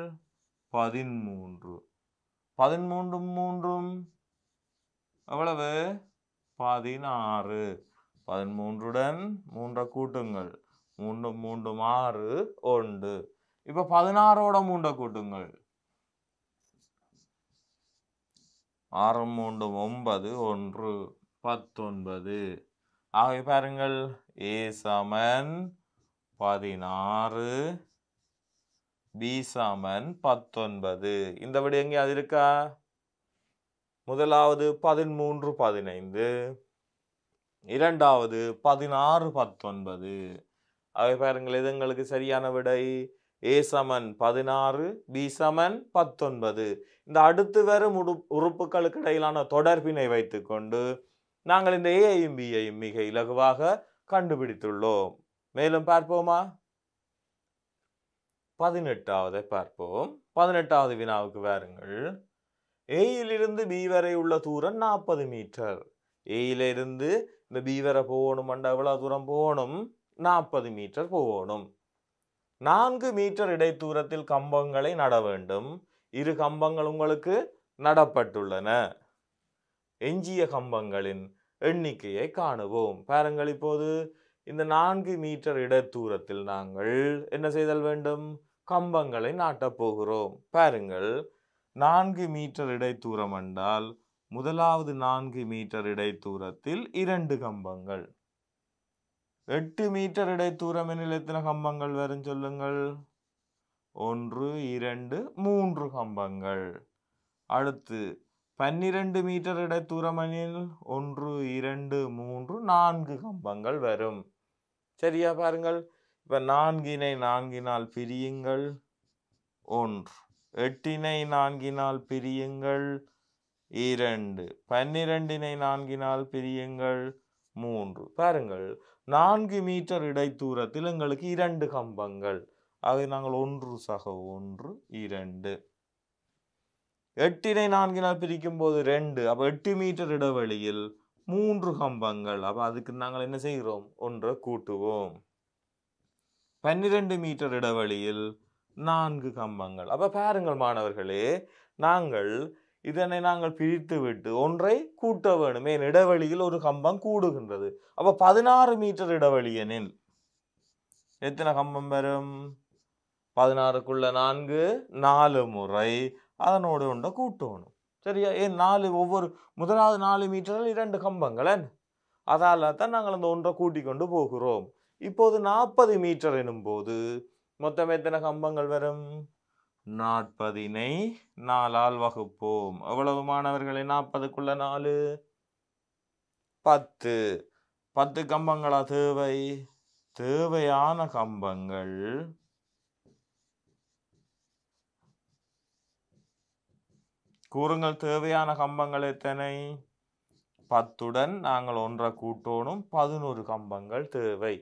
பதிமூன்று பதிமூன்றும் மூன்றும் எவ்வளவு பதினாறு பதிமூன்றுடன் மூன்றை கூட்டுங்கள் மூன்று மூன்று ஆறு ஒன்று இப்போ பதினாறோட மூன்றை கூட்டுங்கள் ஆறு மூன்று ஒன்பது ஒன்று பத்தொன்பது ஆகவே பாருங்கள் ஏ சமன் பதினாறு வீசாமன் பத்தொன்பது இந்த விட எங்கேயாவது இருக்கா முதலாவது பதிமூன்று பதினைந்து இரண்டாவது பதினாறு பத்தொன்பது அவை பாருங்கள் இது எங்களுக்கு சரியான விடை ஏ சமன் பதினாறு பி சமன் பத்தொன்பது இந்த அடுத்து வரும் உடு உறுப்புகளுக்கு இடையிலான தொடர்பினை வைத்துக்கொண்டு நாங்கள் இந்த ஏஐயும் பிஐயும் மிக இலகுவாக கண்டுபிடித்துள்ளோம் மேலும் பார்ப்போமா பதினெட்டாவதை பார்ப்போம் பதினெட்டாவது வினாவுக்கு வாருங்கள் ஏயிலிருந்து பி வரை உள்ள தூரம் நாற்பது மீட்டர் ஏயிலிருந்து இந்த பி வரை போகணும் எவ்வளோ தூரம் போகணும் நாற்பது மீட்டர் போகணும் நான்கு மீட்டர் இடைத்தூரத்தில் கம்பங்களை நட வேண்டும் இரு கம்பங்கள் உங்களுக்கு நடப்பட்டுள்ளன எஞ்சிய கம்பங்களின் எண்ணிக்கையை காணுவோம் பாருங்கள் இப்போது இந்த நான்கு மீட்டர் இடத்தூரத்தில் நாங்கள் என்ன செய்தல் வேண்டும் கம்பங்களை நாட்டப் போகிறோம் பாருங்கள் நான்கு மீட்டர் இடைத்தூரம் என்றால் முதலாவது நான்கு மீட்டர் இடைத்தூரத்தில் இரண்டு கம்பங்கள் எட்டு மீட்டர் இடைத்தூரம் எனில் எத்தனை கம்பங்கள் வரும் சொல்லுங்கள் ஒன்று இரண்டு மூன்று கம்பங்கள் அடுத்து பன்னிரண்டு மீட்டர் இடைத்தூரம் எனில் ஒன்று இரண்டு மூன்று நான்கு கம்பங்கள் வரும் சரியா பாருங்கள் இப்போ நான்கினை நான்கினால் பிரியுங்கள் ஒன்று எட்டினை நான்கினால் பிரியுங்கள் இரண்டு பன்னிரண்டினை நான்கினால் பிரியுங்கள் மூன்று பாருங்கள் நான்கு மீட்டர் இடைத்தூரத்தில் எங்களுக்கு இரண்டு கம்பங்கள் அதை நாங்கள் ஒன்று சக ஒன்று இரண்டு எட்டினை நான்கினால் பிரிக்கும் போது ரெண்டு அப்போ எட்டு மீட்டர் இடைவெளியில் மூன்று கம்பங்கள் அப்போ அதுக்கு நாங்கள் என்ன செய்கிறோம் ஒன்றை கூட்டுவோம் பன்னிரெண்டு மீட்டர் இடைவெளியில் நான்கு கம்பங்கள் அப்போ பாருங்கள் மாணவர்களே நாங்கள் இதனை நாங்கள் பிரித்து விட்டு ஒன்றை கூட்ட வேணும் என் இடைவெளியில் ஒரு கம்பம் கூடுகின்றது அப்போ பதினாறு மீட்டர் இடைவெளி எனில் எத்தனை கம்பம் வரும் பதினாறுக்குள்ள நான்கு நாலு முறை அதனோடு ஒன்றை கூட்டணும் சரியா ஏன் நாலு ஒவ்வொரு முதலாவது நாலு மீட்டரில் இரண்டு கம்பங்கள் அதால் தான் நாங்கள் அந்த ஒன்றை கூட்டிக் கொண்டு போகிறோம் இப்போது நாற்பது மீட்டர் எனும்போது மொத்தம் எத்தனை கம்பங்கள் வரும் நாற்பதினை நாலால் வகுப்போம் எவ்வளவு மாணவர்களை நாற்பதுக்குள்ள நாலு பத்து பத்து கம்பங்களா தேவை தேவையான கம்பங்கள் கூறுங்கள் தேவையான கம்பங்கள் எத்தனை பத்துடன் நாங்கள் ஒன்றை கூட்டோனும் பதினோரு கம்பங்கள் தேவை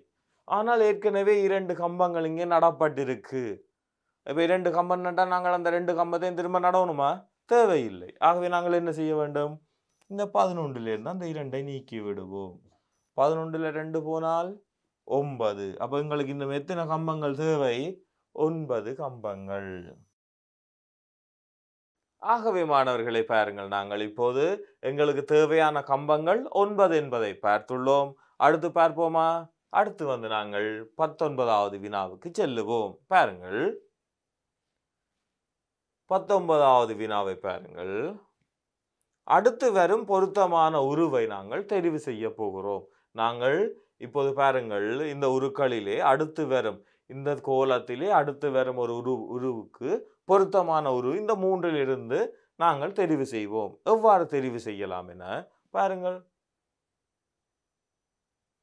ஆனால் ஏற்கனவே இரண்டு கம்பங்கள் இங்கே நடப்பட்டிருக்கு இப்போ இரண்டு கம்பம் நட்டால் நாங்கள் அந்த ரெண்டு கம்பத்தையும் திரும்ப நடவணுமா தேவையில்லை ஆகவே நாங்கள் என்ன செய்ய வேண்டும் இந்த பதினொன்றிலிருந்து அந்த இரண்டை நீக்கி விடுவோம் பதினொன்றில் ரெண்டு போனால் ஒன்பது அப்போ எங்களுக்கு இன்னும் எத்தனை கம்பங்கள் தேவை ஒன்பது கம்பங்கள் ஆகவே மாணவர்களை பாருங்கள் நாங்கள் இப்போது எங்களுக்கு தேவையான கம்பங்கள் ஒன்பது என்பதை பார்த்துள்ளோம் அடுத்து பார்ப்போமா அடுத்து வந்து நாங்கள் பத்தொன்பதாவது வினாவுக்கு செல்லுவோம் பாருங்கள் பத்தொன்பதாவது வினாவை பாருங்கள் அடுத்து வரும் பொருத்தமான உருவை நாங்கள் தெரிவு செய்ய போகிறோம் நாங்கள் இப்போது பாருங்கள் இந்த உருக்களிலே அடுத்து வரும் இந்த கோலத்திலே அடுத்து வரும் ஒரு உரு உருவுக்கு பொருத்தமான உரு இந்த மூன்றிலிருந்து நாங்கள் தெரிவு செய்வோம் எவ்வாறு தெரிவு செய்யலாம் என பாருங்கள்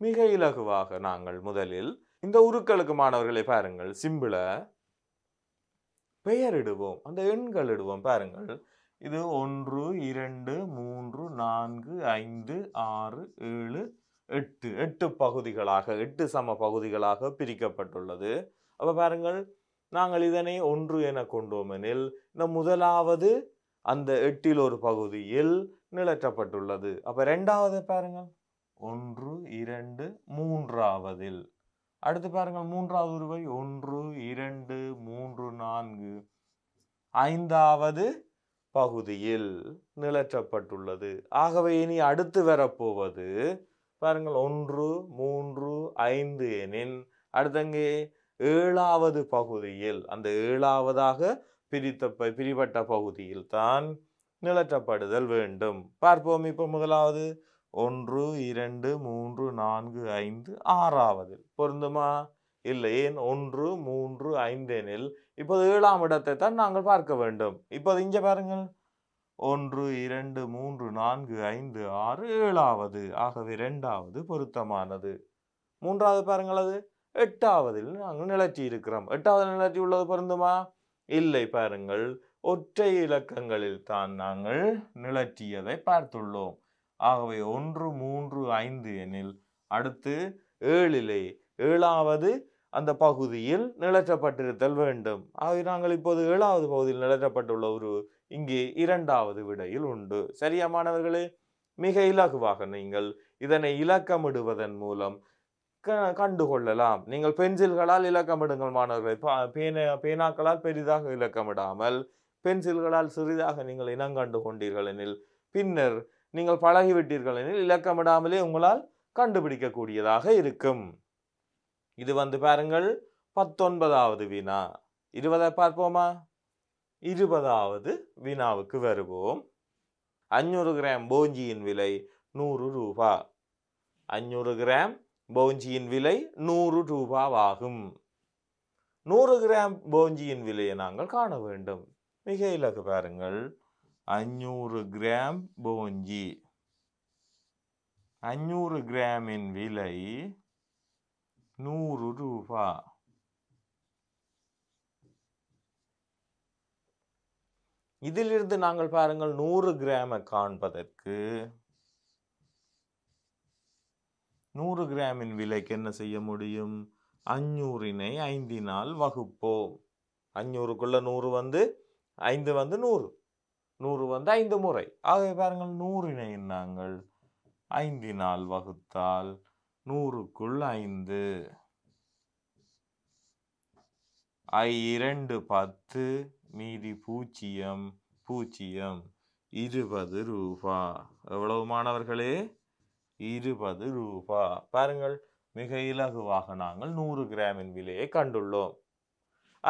மிக இலகுவாக நாங்கள் முதலில் இந்த உருக்களுக்கு மாணவர்களை பாருங்கள் பெயர் பெயரிடுவோம் அந்த எண்கள் இடுவோம் பாருங்கள் இது ஒன்று இரண்டு மூன்று நான்கு ஐந்து ஆறு ஏழு எட்டு எட்டு பகுதிகளாக எட்டு சம பகுதிகளாக பிரிக்கப்பட்டுள்ளது அப்போ பாருங்கள் நாங்கள் இதனை ஒன்று என கொண்டோம் எனில் இந்த முதலாவது அந்த எட்டில் ஒரு பகுதியில் நிலற்றப்பட்டுள்ளது அப்போ ரெண்டாவது பாருங்கள் ஒன்று இரண்டு மூன்றாவதில் அடுத்து பாருங்கள் மூன்றாவது உருவை ஒன்று இரண்டு மூன்று நான்கு ஐந்தாவது பகுதியில் நிலற்றப்பட்டுள்ளது ஆகவே இனி அடுத்து வரப்போவது பாருங்கள் ஒன்று மூன்று ஐந்து எனின் அடுத்தங்கே ஏழாவது பகுதியில் அந்த ஏழாவதாக பிரித்த பிரிபட்ட பகுதியில் தான் நிலற்றப்படுதல் வேண்டும் பார்ப்போம் இப்போ முதலாவது ஒன்று இரண்டு மூன்று நான்கு ஐந்து ஆறாவதில் பொருந்துமா இல்லை ஏன் ஒன்று மூன்று ஐந்து எனில் இப்போது ஏழாம் இடத்தை தான் நாங்கள் பார்க்க வேண்டும் இப்போது இங்கே பாருங்கள் ஒன்று இரண்டு மூன்று நான்கு ஐந்து ஆறு ஏழாவது ஆகவே இரண்டாவது பொருத்தமானது மூன்றாவது பாருங்கள் அது எட்டாவதில் நாங்கள் நிலச்சி இருக்கிறோம் எட்டாவது நிலச்சி உள்ளது பொருந்துமா இல்லை பாருங்கள் ஒற்றை இலக்கங்களில் தான் நாங்கள் நிலச்சியதை பார்த்துள்ளோம் ஆகவே ஒன்று மூன்று ஐந்து எனில் அடுத்து ஏழிலே ஏழாவது அந்த பகுதியில் நிலற்றப்பட்டிருத்தல் வேண்டும் ஆகவே நாங்கள் இப்போது ஏழாவது பகுதியில் நிலற்றப்பட்டுள்ள ஒரு இங்கே இரண்டாவது விடையில் உண்டு சரியா மாணவர்களே மிக இலகுவாக நீங்கள் இதனை இலக்கமிடுவதன் மூலம் கண்டுகொள்ளலாம் நீங்கள் பென்சில்களால் இலக்கமிடுங்கள் மாணவர்களை பேன பேனாக்களால் பெரிதாக இலக்கமிடாமல் பென்சில்களால் சிறிதாக நீங்கள் இனங்கண்டு கொண்டீர்கள் எனில் பின்னர் நீங்கள் பழகிவிட்டீர்கள் எனில் இலக்கமிடாமலே உங்களால் கண்டுபிடிக்கக்கூடியதாக இருக்கும் இது வந்து பாருங்கள் பத்தொன்பதாவது வினா இருபதை பார்ப்போமா இருபதாவது வினாவுக்கு வருவோம் அஞ்சூறு கிராம் போஞ்சியின் விலை நூறு ரூபா அஞ்சூறு கிராம் போஞ்சியின் விலை நூறு ரூபாவாகும் நூறு கிராம் போஞ்சியின் விலையை நாங்கள் காண வேண்டும் மிக இலக்கு பாருங்கள் அஞ்சூறு கிராம் ബോഞ്ചി அஞ்சூறு கிராமின் விலை நூறு ரூபா இதிலிருந்து நாங்கள் பாருங்கள் நூறு கிராமை காண்பதற்கு நூறு கிராமின் விலைக்கு என்ன செய்ய முடியும் அஞ்சூறினை ஐந்தினால் வகுப்போம் அஞ்சூறுக்குள்ள நூறு வந்து ஐந்து வந்து நூறு நூறு வந்து ஐந்து முறை ஆகவே பாருங்கள் நூறினை நாங்கள் ஐந்தினால் வகுத்தால் நூறுக்குள் ஐந்து ஐ இரண்டு பத்து மீதி பூஜ்ஜியம் பூஜ்ஜியம் இருபது ரூபா எவ்வளவு மாணவர்களே இருபது ரூபா பாருங்கள் மிக இலகுவாக நாங்கள் நூறு கிராமின் விலையை கண்டுள்ளோம்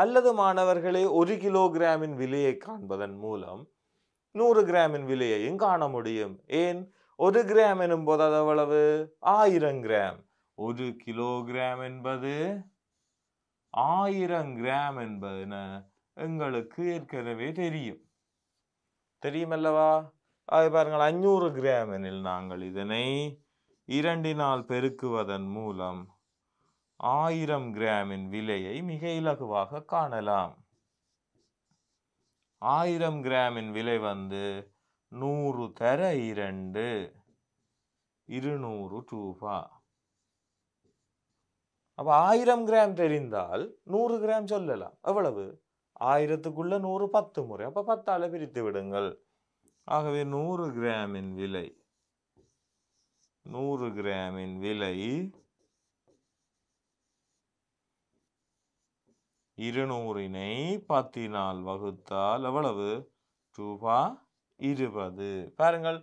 அல்லது மாணவர்களே ஒரு கிலோகிராமின் விலையை காண்பதன் மூலம் நூறு கிராமின் விலையையும் காண முடியும் ஏன் ஒரு கிராம் எனும்போது அது எவ்வளவு ஆயிரம் கிராம் ஒரு கிலோகிராம் என்பது ஆயிரம் கிராம் என்பதுன எங்களுக்கு ஏற்கனவே தெரியும் தெரியுமல்லவா அது பாருங்கள் அஞ்சூறு கிராம் எனில் நாங்கள் இதனை இரண்டினால் பெருக்குவதன் மூலம் ஆயிரம் கிராமின் விலையை மிக இலகுவாக காணலாம் ஆயிரம் கிராமின் விலை வந்து நூறு தர இரண்டு இருநூறு ரூபா அப்போ ஆயிரம் கிராம் தெரிந்தால் நூறு கிராம் சொல்லலாம் எவ்வளவு ஆயிரத்துக்குள்ள நூறு பத்து முறை அப்போ பத்தால் பிரித்து விடுங்கள் ஆகவே நூறு கிராமின் விலை நூறு கிராமின் விலை இருநூறினை பத்தினால் வகுத்தால் எவ்வளவு ரூபா இருபது பாருங்கள்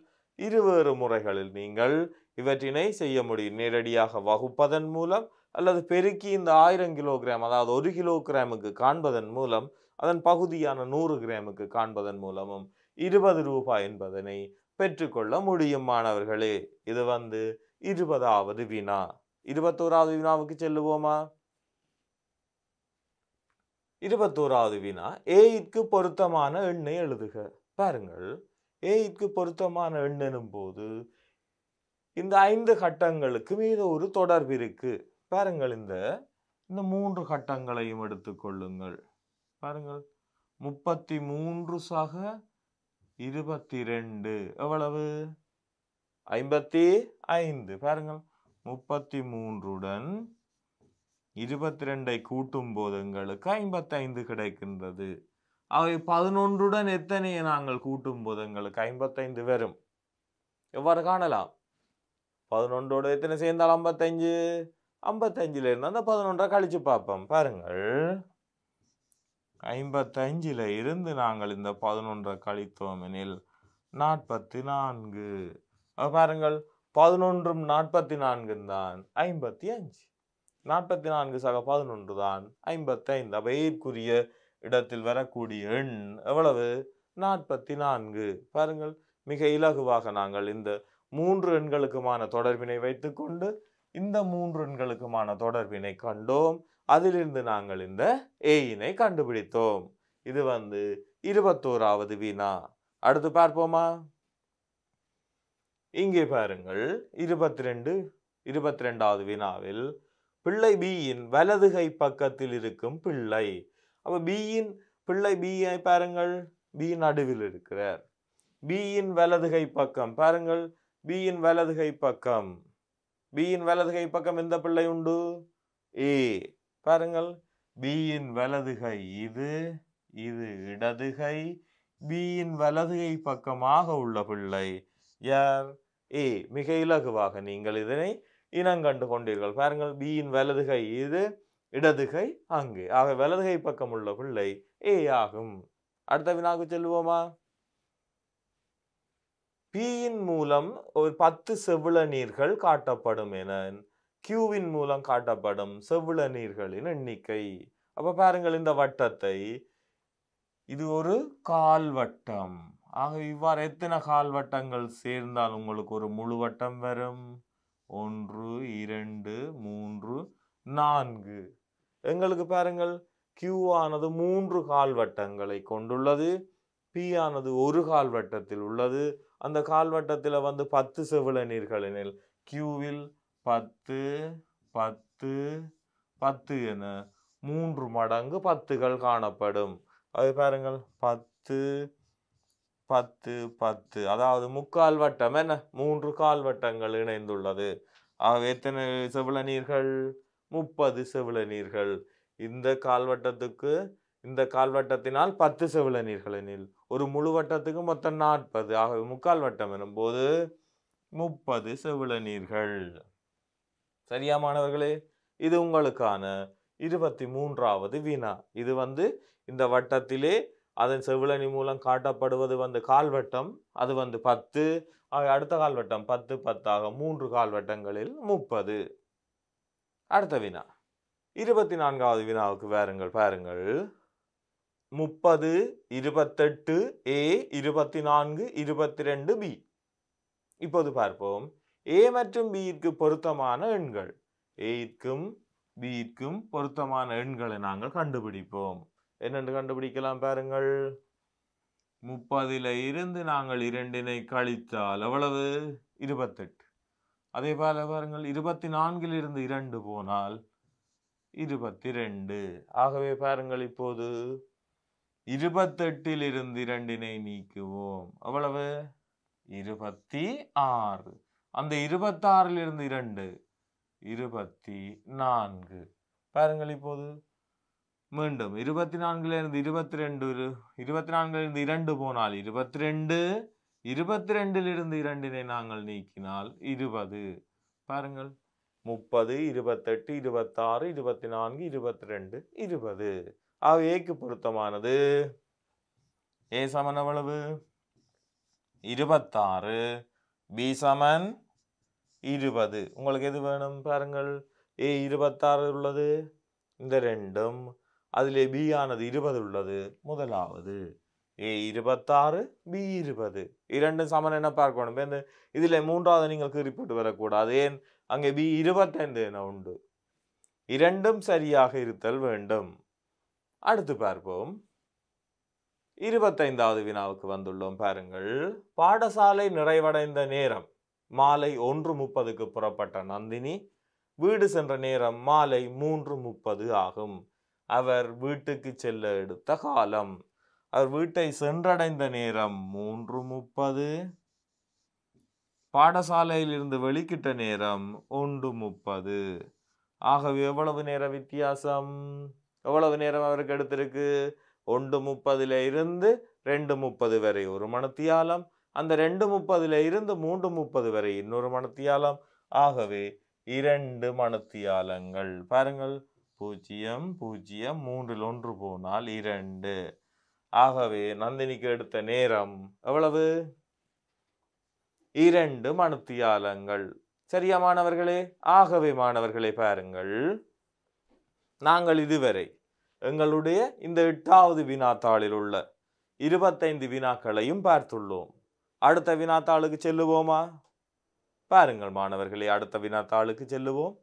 இருவேறு முறைகளில் நீங்கள் இவற்றினை செய்ய முடியும் நேரடியாக வகுப்பதன் மூலம் அல்லது பெருக்கி இந்த ஆயிரம் கிலோகிராம் அதாவது ஒரு கிலோகிராமுக்கு காண்பதன் மூலம் அதன் பகுதியான நூறு கிராமுக்கு காண்பதன் மூலமும் இருபது ரூபாய் என்பதனை பெற்றுக்கொள்ள முடியும் மாணவர்களே இது வந்து இருபதாவது வினா இருபத்தோராவது வினாவுக்கு செல்லுவோமா இருபத்தோராவது வினா ஏய்க்கு பொருத்தமான எண்ணை எழுதுக பாருங்கள் ஏய்க்கு பொருத்தமான எண் எனும் போது இந்த ஐந்து கட்டங்களுக்கு மீது ஒரு தொடர்பு இருக்கு பாருங்கள் இந்த இந்த மூன்று கட்டங்களையும் எடுத்துக்கொள்ளுங்கள் பாருங்கள் முப்பத்தி மூன்று சக இருபத்தி ரெண்டு எவ்வளவு ஐம்பத்தி ஐந்து பாருங்கள் முப்பத்தி மூன்றுடன் இருபத்தி ரெண்டை கூட்டும் போது எங்களுக்கு ஐம்பத்தைந்து கிடைக்கின்றது அவை பதினொன்றுடன் எத்தனையை நாங்கள் கூட்டும் போது எங்களுக்கு ஐம்பத்தைந்து வரும் எவ்வாறு காணலாம் பதினொன்றோட எத்தனை சேர்ந்தால் ஐம்பத்தஞ்சு ஐம்பத்தஞ்சில் இருந்து அந்த பதினொன்றை கழித்து பார்ப்போம் பாருங்கள் ஐம்பத்தஞ்சில் இருந்து நாங்கள் இந்த பதினொன்றை கழித்தோம் எனில் நாற்பத்தி நான்கு பாருங்கள் பதினொன்றும் நாற்பத்தி நான்கு தான் ஐம்பத்தி அஞ்சு நாற்பத்தி நான்கு சக பதினொன்று தான் ஐம்பத்தைந்து அப்போ ஏற்குரிய இடத்தில் வரக்கூடிய எண் எவ்வளவு நாற்பத்தி நான்கு பாருங்கள் மிக இலகுவாக நாங்கள் இந்த மூன்று எண்களுக்குமான தொடர்பினை வைத்துக்கொண்டு இந்த மூன்று எண்களுக்குமான தொடர்பினை கண்டோம் அதிலிருந்து நாங்கள் இந்த ஏயினை கண்டுபிடித்தோம் இது வந்து இருபத்தோராவது வினா அடுத்து பார்ப்போமா இங்கே பாருங்கள் இருபத்தி ரெண்டு இருபத்தி ரெண்டாவது வினாவில் பிள்ளை பியின் கை பக்கத்தில் இருக்கும் பிள்ளை அப்போ பியின் பிள்ளை பியை பாருங்கள் பி நடுவில் இருக்கிறார் பியின் கை பக்கம் பாருங்கள் பியின் கை பக்கம் பியின் கை பக்கம் எந்த பிள்ளை உண்டு ஏ பாருங்கள் பியின் வலதுகை இது இது இடதுகை பியின் கை பக்கமாக உள்ள பிள்ளை யார் ஏ மிக இலகுவாக நீங்கள் இதனை இனங்கண்டு கொண்டீர்கள் பாருங்கள் பியின் வலதுகை இது இடதுகை அங்கு ஆக வலதுகை பக்கம் உள்ள பிள்ளை ஏ ஆகும் அடுத்த வினாவுக்கு செல்வோமா பியின் மூலம் ஒரு பத்து செவ்வள நீர்கள் காட்டப்படும் என கியூவின் மூலம் காட்டப்படும் செவ்வள நீர்களின் எண்ணிக்கை அப்ப பாருங்கள் இந்த வட்டத்தை இது ஒரு கால்வட்டம் ஆக இவ்வாறு எத்தனை கால்வட்டங்கள் சேர்ந்தால் உங்களுக்கு ஒரு முழு வட்டம் வரும் ஒன்று இரண்டு மூன்று நான்கு எங்களுக்கு பாருங்கள் கியூ ஆனது மூன்று கால்வட்டங்களை கொண்டுள்ளது பி ஆனது ஒரு கால்வட்டத்தில் உள்ளது அந்த கால்வட்டத்தில் வந்து பத்து செவிழநீர்கள் எனில் கியூவில் பத்து பத்து பத்து என மூன்று மடங்கு பத்துகள் காணப்படும் அது பாருங்கள் பத்து பத்து பத்து அதாவது முக்கால் வட்டம் என்ன மூன்று கால் வட்டங்கள் இணைந்துள்ளது ஆகவே எத்தனை நீர்கள் முப்பது நீர்கள் இந்த கால்வட்டத்துக்கு இந்த கால்வட்டத்தினால் பத்து நீர்கள் எனில் ஒரு முழு வட்டத்துக்கு மொத்தம் நாற்பது ஆகவே முக்கால் வட்டம் எனும்போது முப்பது நீர்கள் சரியா மாணவர்களே இது உங்களுக்கான இருபத்தி மூன்றாவது வினா இது வந்து இந்த வட்டத்திலே அதன் செவிலனி மூலம் காட்டப்படுவது வந்து கால்வட்டம் அது வந்து பத்து அடுத்த கால்வட்டம் பத்து பத்தாக மூன்று கால்வட்டங்களில் முப்பது அடுத்த வினா இருபத்தி நான்காவது வினாவுக்கு வேறுங்கள் பாருங்கள் முப்பது இருபத்தெட்டு ஏ இருபத்தி நான்கு இருபத்தி ரெண்டு பி இப்போது பார்ப்போம் ஏ மற்றும் பியிற்கு பொருத்தமான எண்கள் ஏற்கும் பிற்கும் பொருத்தமான எண்களை நாங்கள் கண்டுபிடிப்போம் என்னென்று கண்டுபிடிக்கலாம் பாருங்கள் முப்பதில் இருந்து நாங்கள் இரண்டினை கழித்தால் அவ்வளவு இருபத்தெட்டு அதே போல பாருங்கள் இருபத்தி நான்கில் இருந்து இரண்டு போனால் இருபத்தி ரெண்டு ஆகவே பாருங்கள் இப்போது இருபத்தெட்டில் இருந்து இரண்டினை நீக்குவோம் அவ்வளவு இருபத்தி ஆறு அந்த இருபத்தாறில் இருந்து இரண்டு இருபத்தி நான்கு பாருங்கள் இப்போது மீண்டும் இருபத்தி நான்கிலிருந்து இருபத்தி ரெண்டு இருபத்தி நான்கிலிருந்து இரண்டு போனால் இருபத்தி ரெண்டு இருபத்தி ரெண்டிலிருந்து இரண்டினை நாங்கள் நீக்கினால் இருபது பாருங்கள் முப்பது இருபத்தெட்டு இருபத்தாறு இருபத்தி நான்கு இருபத்தி ரெண்டு இருபது ஆக ஏக்கு பொருத்தமானது ஏ சமன் அவ்வளவு இருபத்தாறு பி சமன் இருபது உங்களுக்கு எது வேணும் பாருங்கள் ஏ இருபத்தாறு உள்ளது இந்த ரெண்டும் அதிலே ஆனது இருபது உள்ளது முதலாவது ஏ இருபத்தாறு பி இருபது இரண்டு சமன் என்ன பார்க்கணும் இந்த இதில் மூன்றாவது நீங்கள் குறிப்பிட்டு வரக்கூடாது ஏன் அங்கே பி இருபத்தைந்து என உண்டு இரண்டும் சரியாக இருத்தல் வேண்டும் அடுத்து பார்ப்போம் இருபத்தைந்தாவது வினாவுக்கு வந்துள்ளோம் பாருங்கள் பாடசாலை நிறைவடைந்த நேரம் மாலை ஒன்று முப்பதுக்கு புறப்பட்ட நந்தினி வீடு சென்ற நேரம் மாலை மூன்று முப்பது ஆகும் அவர் வீட்டுக்கு செல்ல எடுத்த காலம் அவர் வீட்டை சென்றடைந்த நேரம் மூன்று முப்பது பாடசாலையிலிருந்து வெளிக்கிட்ட நேரம் ஒன்று முப்பது ஆகவே எவ்வளவு நேர வித்தியாசம் எவ்வளவு நேரம் அவருக்கு எடுத்திருக்கு ஒன்று முப்பதுல இருந்து ரெண்டு முப்பது வரை ஒரு மணத்தியாலம் அந்த ரெண்டு முப்பதுல இருந்து மூன்று முப்பது வரை இன்னொரு மணத்தியாலம் ஆகவே இரண்டு மணத்தியாலங்கள் பாருங்கள் பூஜ்ஜியம் பூஜ்ஜியம் மூன்றில் ஒன்று போனால் இரண்டு ஆகவே நந்தினிக்கு எடுத்த நேரம் எவ்வளவு இரண்டு மனுத்தியாலங்கள் சரியா மாணவர்களே ஆகவே மாணவர்களை பாருங்கள் நாங்கள் இதுவரை எங்களுடைய இந்த எட்டாவது வினாத்தாளில் உள்ள இருபத்தைந்து வினாக்களையும் பார்த்துள்ளோம் அடுத்த வினாத்தாளுக்கு செல்லுவோமா பாருங்கள் மாணவர்களே அடுத்த வினாத்தாளுக்கு செல்லுவோம்